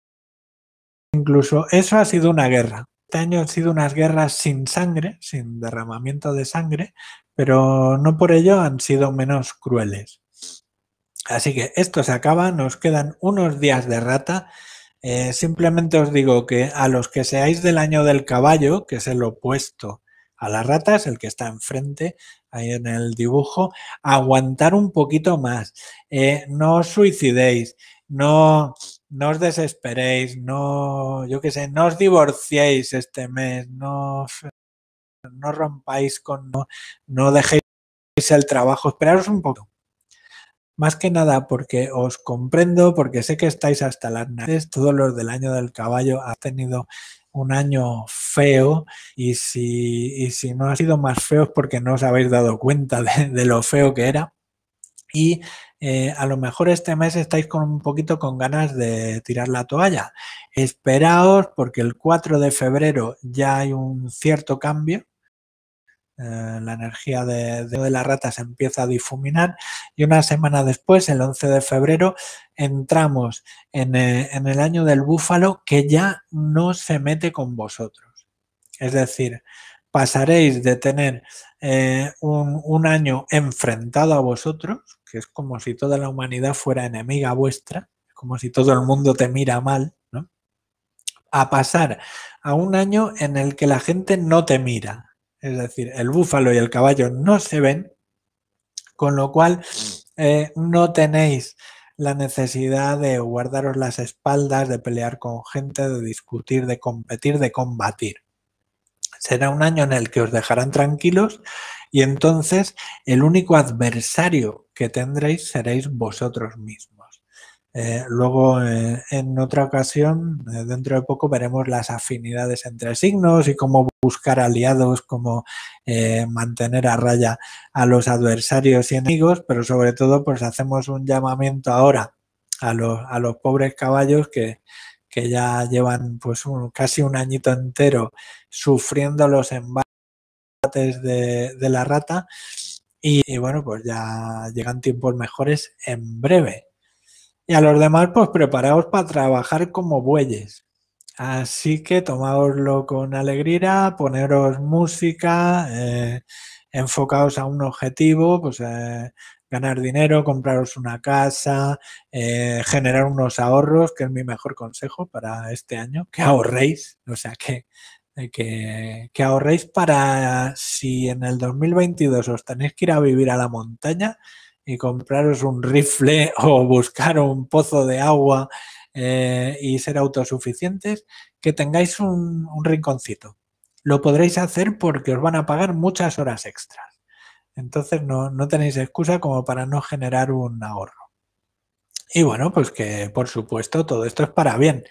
incluso eso ha sido una guerra. Este año han sido unas guerras sin sangre, sin derramamiento de sangre, pero no por ello han sido menos crueles. Así que esto se acaba, nos quedan unos días de rata eh, simplemente os digo que a los que seáis del año del caballo, que es el opuesto a las ratas, el que está enfrente ahí en el dibujo, aguantar un poquito más. Eh, no os suicidéis, no, no os desesperéis, no, yo qué sé, no os divorciéis este mes, no, no rompáis con, no, no dejéis el trabajo, esperaros un poco. Más que nada porque os comprendo, porque sé que estáis hasta las narices, todos los del año del caballo han tenido un año feo y si, y si no ha sido más feo es porque no os habéis dado cuenta de, lo feo que era. Y eh, a lo mejor este mes estáis con un poquito con ganas de tirar la toalla. Esperaos porque el 4 de febrero ya hay un cierto cambio eh, la energía de, de, la rata se empieza a difuminar y una semana después, el 11 de febrero, entramos eh, en, el año del búfalo que ya no se mete con vosotros. Es decir, pasaréis de tener eh, un, año enfrentado a vosotros, que es como si toda la humanidad fuera enemiga vuestra, como si todo el mundo te mira mal, a pasar a un año en el que la gente no te mira, es decir, el búfalo y el caballo no se ven, con lo cual mm. eh, no tenéis la necesidad de guardaros las espaldas, de pelear con gente, de discutir, de competir, de combatir. Será un año en el que os dejarán tranquilos y entonces el único adversario que tendréis seréis vosotros mismos. Eh, luego, eh, en otra ocasión, eh, dentro de poco, veremos las afinidades entre signos y cómo buscar aliados, cómo mantener a raya a los adversarios y enemigos, pero sobre todo, pues hacemos un llamamiento ahora a los, pobres caballos que, ya llevan pues casi un añito entero sufriendo los embates de, la rata y bueno, pues ya llegan tiempos mejores en breve. Y a los demás, pues preparaos para trabajar como bueyes. Así que tomáoslo con alegría, poneros música, enfocados eh, enfocaos a un objetivo, pues eh, ganar dinero, compraros una casa, eh, generar unos ahorros, que es mi mejor consejo para este año, que ahorréis, o sea, que, que, que ahorréis para si en el 2022 os tenéis que ir a vivir a la montaña, y compraros un rifle o buscar un pozo de agua eh, y ser autosuficientes, que tengáis un, rinconcito. Lo podréis hacer porque os van a pagar muchas horas extras. Entonces no, no, tenéis excusa como para no generar un ahorro. Y bueno, pues que por supuesto todo esto es para bien.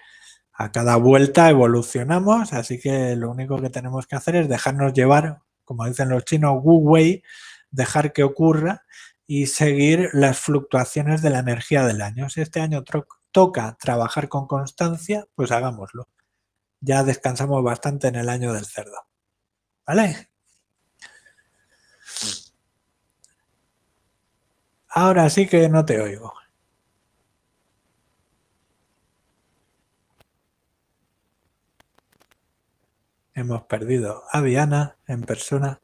A cada vuelta evolucionamos, así que lo único que tenemos que hacer es dejarnos llevar, como dicen los chinos, Wu Wei, dejar que ocurra y seguir las fluctuaciones de la energía del año. Si este año toca trabajar con constancia, pues hagámoslo. Ya descansamos bastante en el año del cerdo. ¿Vale? Ahora sí que no te oigo. Hemos perdido a Diana en persona,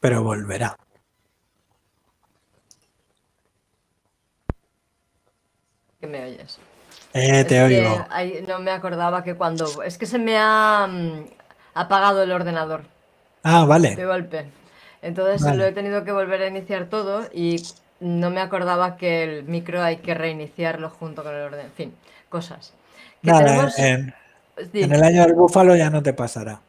pero volverá. me oyes. Eh, te no me acordaba que cuando. Es que se me ha mm, apagado el ordenador. Ah, vale. De golpe. Entonces lo he tenido que volver a iniciar todo y no me acordaba que el micro hay que reiniciarlo junto con el orden. En fin, cosas. Eh, en, el año del búfalo ya no te pasará.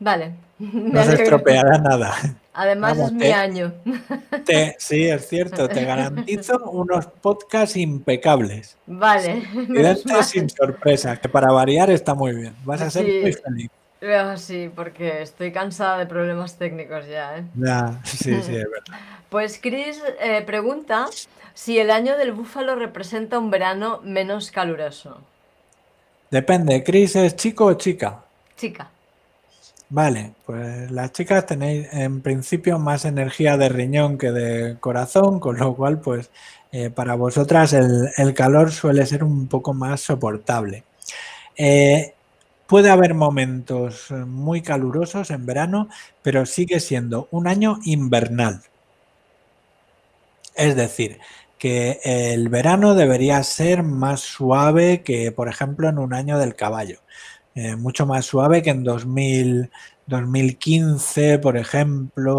Vale. no se estropeará nada. Además es mi año. sí, es cierto, te garantizo unos podcasts impecables. Vale. Sin, sin sorpresa, que para variar está muy bien. Vas a ser muy feliz. Sí, porque estoy cansada de problemas técnicos ya. ¿eh? Ya, sí, sí, es verdad. Pues Chris eh, pregunta si el año del búfalo representa un verano menos caluroso. Depende, Chris es chico o chica. Chica. Vale, pues las chicas tenéis en principio más energía de riñón que de corazón, con lo cual pues eh, para vosotras el, calor suele ser un poco más soportable. Eh, puede haber momentos muy calurosos en verano, pero sigue siendo un año invernal. Es decir, que el verano debería ser más suave que, por ejemplo, en un año del caballo eh, mucho más suave que en 2015, por ejemplo,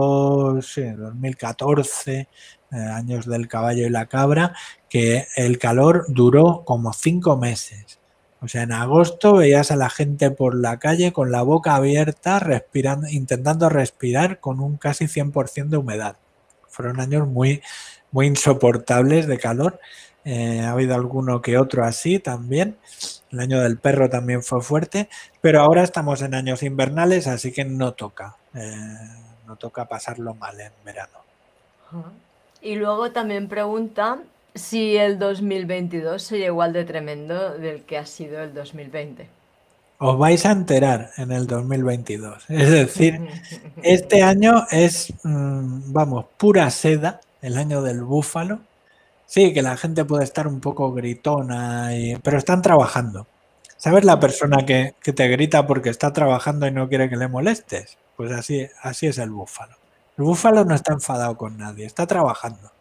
2014, eh, años del caballo y la cabra, que el calor duró como cinco meses. O sea, en agosto veías a la gente por la calle con la boca abierta, respirando, intentando respirar con un casi 100% de humedad. Fueron años muy, muy insoportables de calor. Eh, ha habido alguno que otro así también. El año del perro también fue fuerte, pero ahora estamos en años invernales, así que no toca, eh, no toca pasarlo mal en verano. Y luego también pregunta si el 2022 sería igual de tremendo del que ha sido el 2020. Os vais a enterar en el 2022. Es decir, este año es, mm, vamos, pura seda, el año del búfalo. Sí, que la gente puede estar un poco gritona, pero están trabajando. ¿Sabes la persona que, te grita porque está trabajando y no quiere que le molestes? Pues así, así es el búfalo. El búfalo no está enfadado con nadie, está trabajando.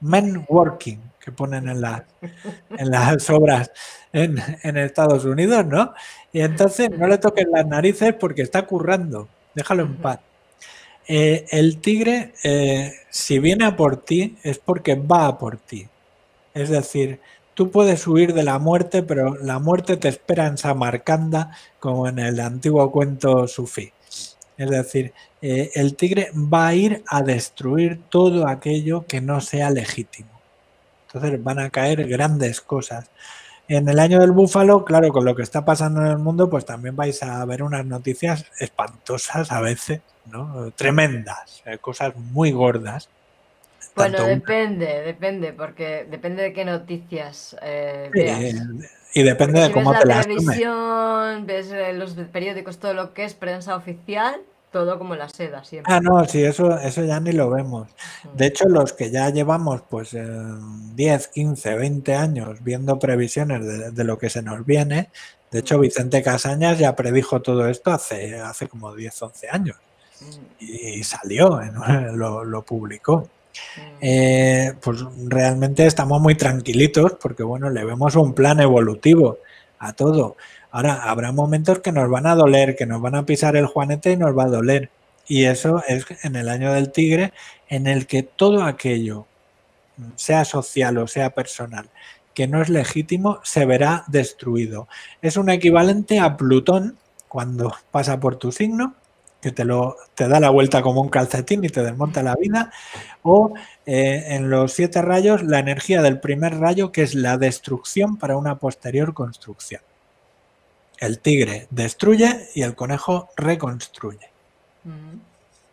Men working, que ponen en, en las obras en, Estados Unidos, ¿no? Y entonces no le toquen las narices porque está currando, déjalo en paz. Eh, el tigre, eh, si viene a por ti, es porque va a por ti. Es decir, tú puedes huir de la muerte, pero la muerte te espera en Samarcanda, como en el antiguo cuento sufí. Es decir, eh, el tigre va a ir a destruir todo aquello que no sea legítimo. Entonces van a caer grandes cosas. En el año del búfalo, claro, con lo que está pasando en el mundo, pues también vais a ver unas noticias espantosas a veces, ¿no? Tremendas, eh, cosas muy gordas. Bueno, depende, depende, porque depende de qué noticias eh, veas. Y, depende de cómo la televisión, ves eh, los periódicos, todo lo que es prensa oficial, todo como la seda siempre. Ah, no, sí, eso, eso ya ni lo vemos. De hecho, los que ya llevamos pues 10, 15, 20 años viendo previsiones de, de, lo que se nos viene, de hecho Vicente Casañas ya predijo todo esto hace, hace como 10, 11 años y, salió, lo, lo, publicó. Mm. Eh, pues realmente estamos muy tranquilitos porque, bueno, le vemos un plan evolutivo a todo. Ahora, habrá momentos que nos van a doler, que nos van a pisar el juanete y nos va a doler. Y eso es en el año del tigre, en el que todo aquello, sea social o sea personal, que no es legítimo, se verá destruido. Es un equivalente a Plutón cuando pasa por tu signo que te, lo, te da la vuelta como un calcetín y te desmonta la vida, o eh, en los siete rayos la energía del primer rayo, que es la destrucción para una posterior construcción. El tigre destruye y el conejo reconstruye. Mm.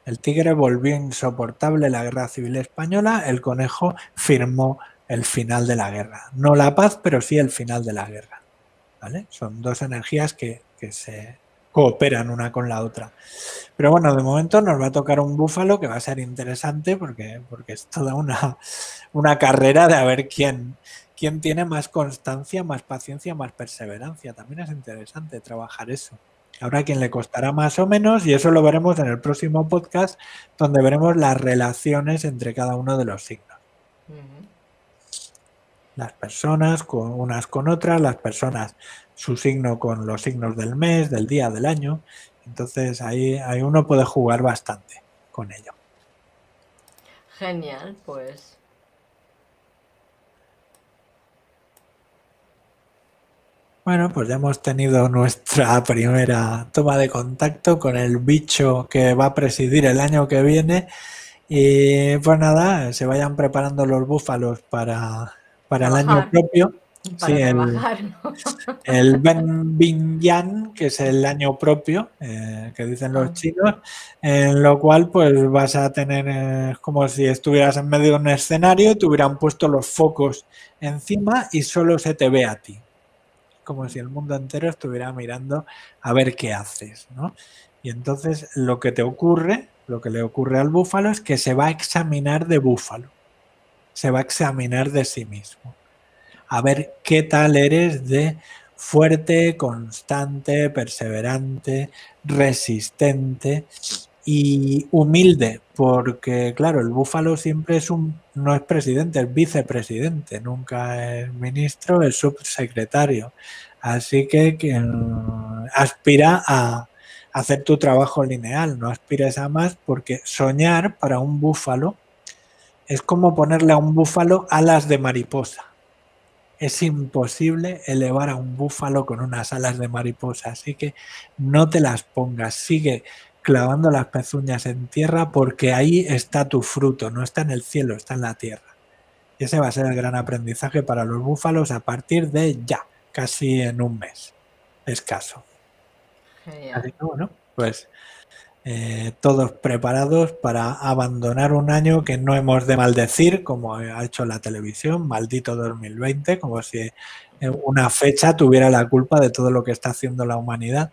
El tigre volvió insoportable la guerra civil española, el conejo firmó el final de la guerra. No la paz, pero sí el final de la guerra. Son dos energías que se cooperan una con la otra. Pero bueno, de momento nos va a tocar un búfalo que va a ser interesante porque, porque es toda una, una carrera de a ver quién, quién tiene más constancia, más paciencia, más perseverancia. También es interesante trabajar eso. Habrá quien le costará más o menos y eso lo veremos en el próximo podcast donde veremos las relaciones entre cada uno de los signos las personas con unas con otras, las personas su signo con los signos del mes, del día, del año. Entonces ahí, ahí uno puede jugar bastante con ello. Genial, pues Bueno, pues ya hemos tenido nuestra primera toma de contacto con el bicho que va a presidir el año que viene. Y pues nada, se vayan preparando los búfalos para para el año propio. el, Ben Bin Yan, que es el año propio, eh, que dicen los ah. chinos, en lo cual pues vas a tener, eh, como si estuvieras en medio de un escenario te hubieran puesto los focos encima y solo se te ve a ti. Como si el mundo entero estuviera mirando a ver qué haces, ¿no? Y entonces lo que te ocurre, lo que le ocurre al búfalo es que se va a examinar de búfalo se va a examinar de sí mismo. A ver qué tal eres de fuerte, constante, perseverante, resistente y humilde, porque claro, el búfalo siempre es un, no es presidente, es vicepresidente, nunca es ministro, es subsecretario. Así que, que aspira a hacer tu trabajo lineal, no aspires a más, porque soñar para un búfalo es como ponerle a un búfalo alas de mariposa. Es imposible elevar a un búfalo con unas alas de mariposa, así que no te las pongas. Sigue clavando las pezuñas en tierra porque ahí está tu fruto, no está en el cielo, está en la tierra. Y ese va a ser el gran aprendizaje para los búfalos a partir de ya, casi en un mes escaso. Genial. Así que bueno, pues eh, todos preparados para abandonar un año que no hemos de maldecir, como ha hecho la televisión, maldito 2020, como si eh, una fecha tuviera la culpa de todo lo que está haciendo la humanidad.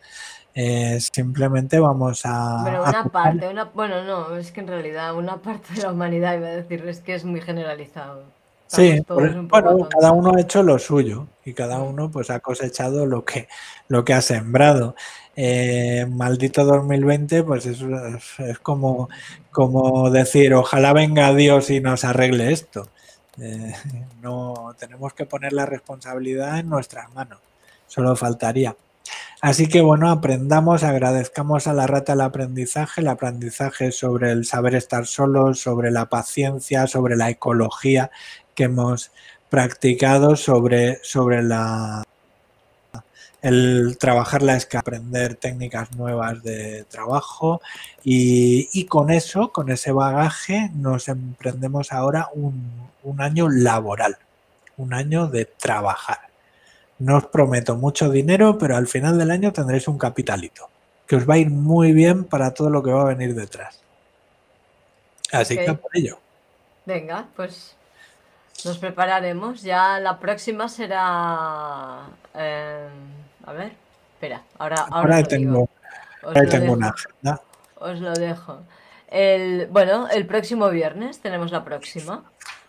Eh, simplemente vamos a... Pero una parte, bueno, no, es que en realidad una parte de la humanidad, iba a decirles que es muy generalizado. Sí, pues, bueno, cada uno ha hecho lo suyo y cada mm. uno pues ha cosechado lo que, lo que ha sembrado. Eh, maldito 2020, pues es, es como, como, decir, ojalá venga Dios y nos arregle esto. Eh, no tenemos que poner la responsabilidad en nuestras manos, solo faltaría. Así que bueno, aprendamos, agradezcamos a la rata el aprendizaje, el aprendizaje sobre el saber estar solos, sobre la paciencia, sobre la ecología que hemos practicado, sobre, sobre la el trabajar la escala, aprender técnicas nuevas de trabajo y, con eso, con ese bagaje, nos emprendemos ahora un, año laboral, un año de trabajar. No os prometo mucho dinero, pero al final del año tendréis un capitalito que os va a ir muy bien para todo lo que va a venir detrás. Así que por ello. Venga, pues nos prepararemos. Ya la próxima será... Eh, a ver, espera, ahora, ahora, tengo, una Os lo dejo. bueno, el próximo viernes tenemos la próxima.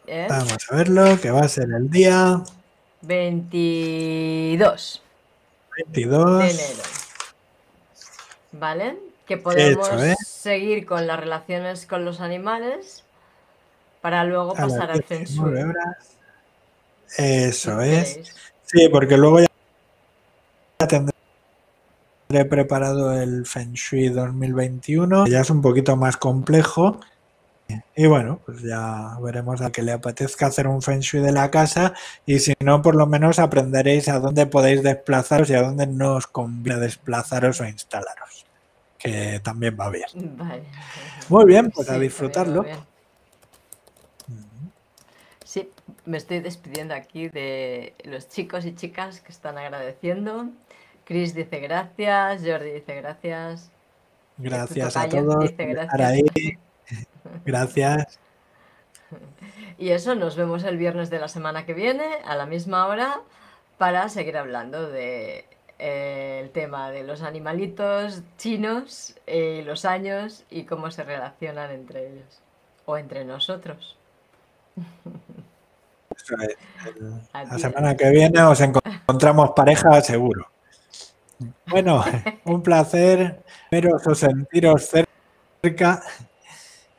¿eh? Vamos a verlo, que va a ser el día 22. 22 de enero. ¿Vale? Que podemos ¿eh? seguir con las relaciones con los animales para luego pasar al censura. Eso es. Sí, porque luego ya tendré preparado el Feng Shui 2021, ya es un poquito más complejo. Y bueno, pues ya veremos a que le apetezca hacer un Feng Shui de la casa y si no, por lo menos aprenderéis a dónde podéis desplazaros y a dónde no os conviene desplazaros o instalaros, que también va bien. Muy bien, pues a disfrutarlo. Sí, me estoy despidiendo aquí de los chicos y chicas que están agradeciendo Chris dice gracias, Jordi dice gracias. Gracias a todos. Dice, gracias. gracias. Y eso, nos vemos el viernes de la semana que viene a la misma hora para seguir hablando del eh, tema de los animalitos chinos y eh, los años y cómo se relacionan entre ellos o entre nosotros. La semana que viene os encontramos pareja seguro. Bueno, un placer veros o sentiros cerca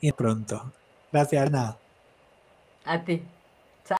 y pronto. Gracias, Ana. A ti.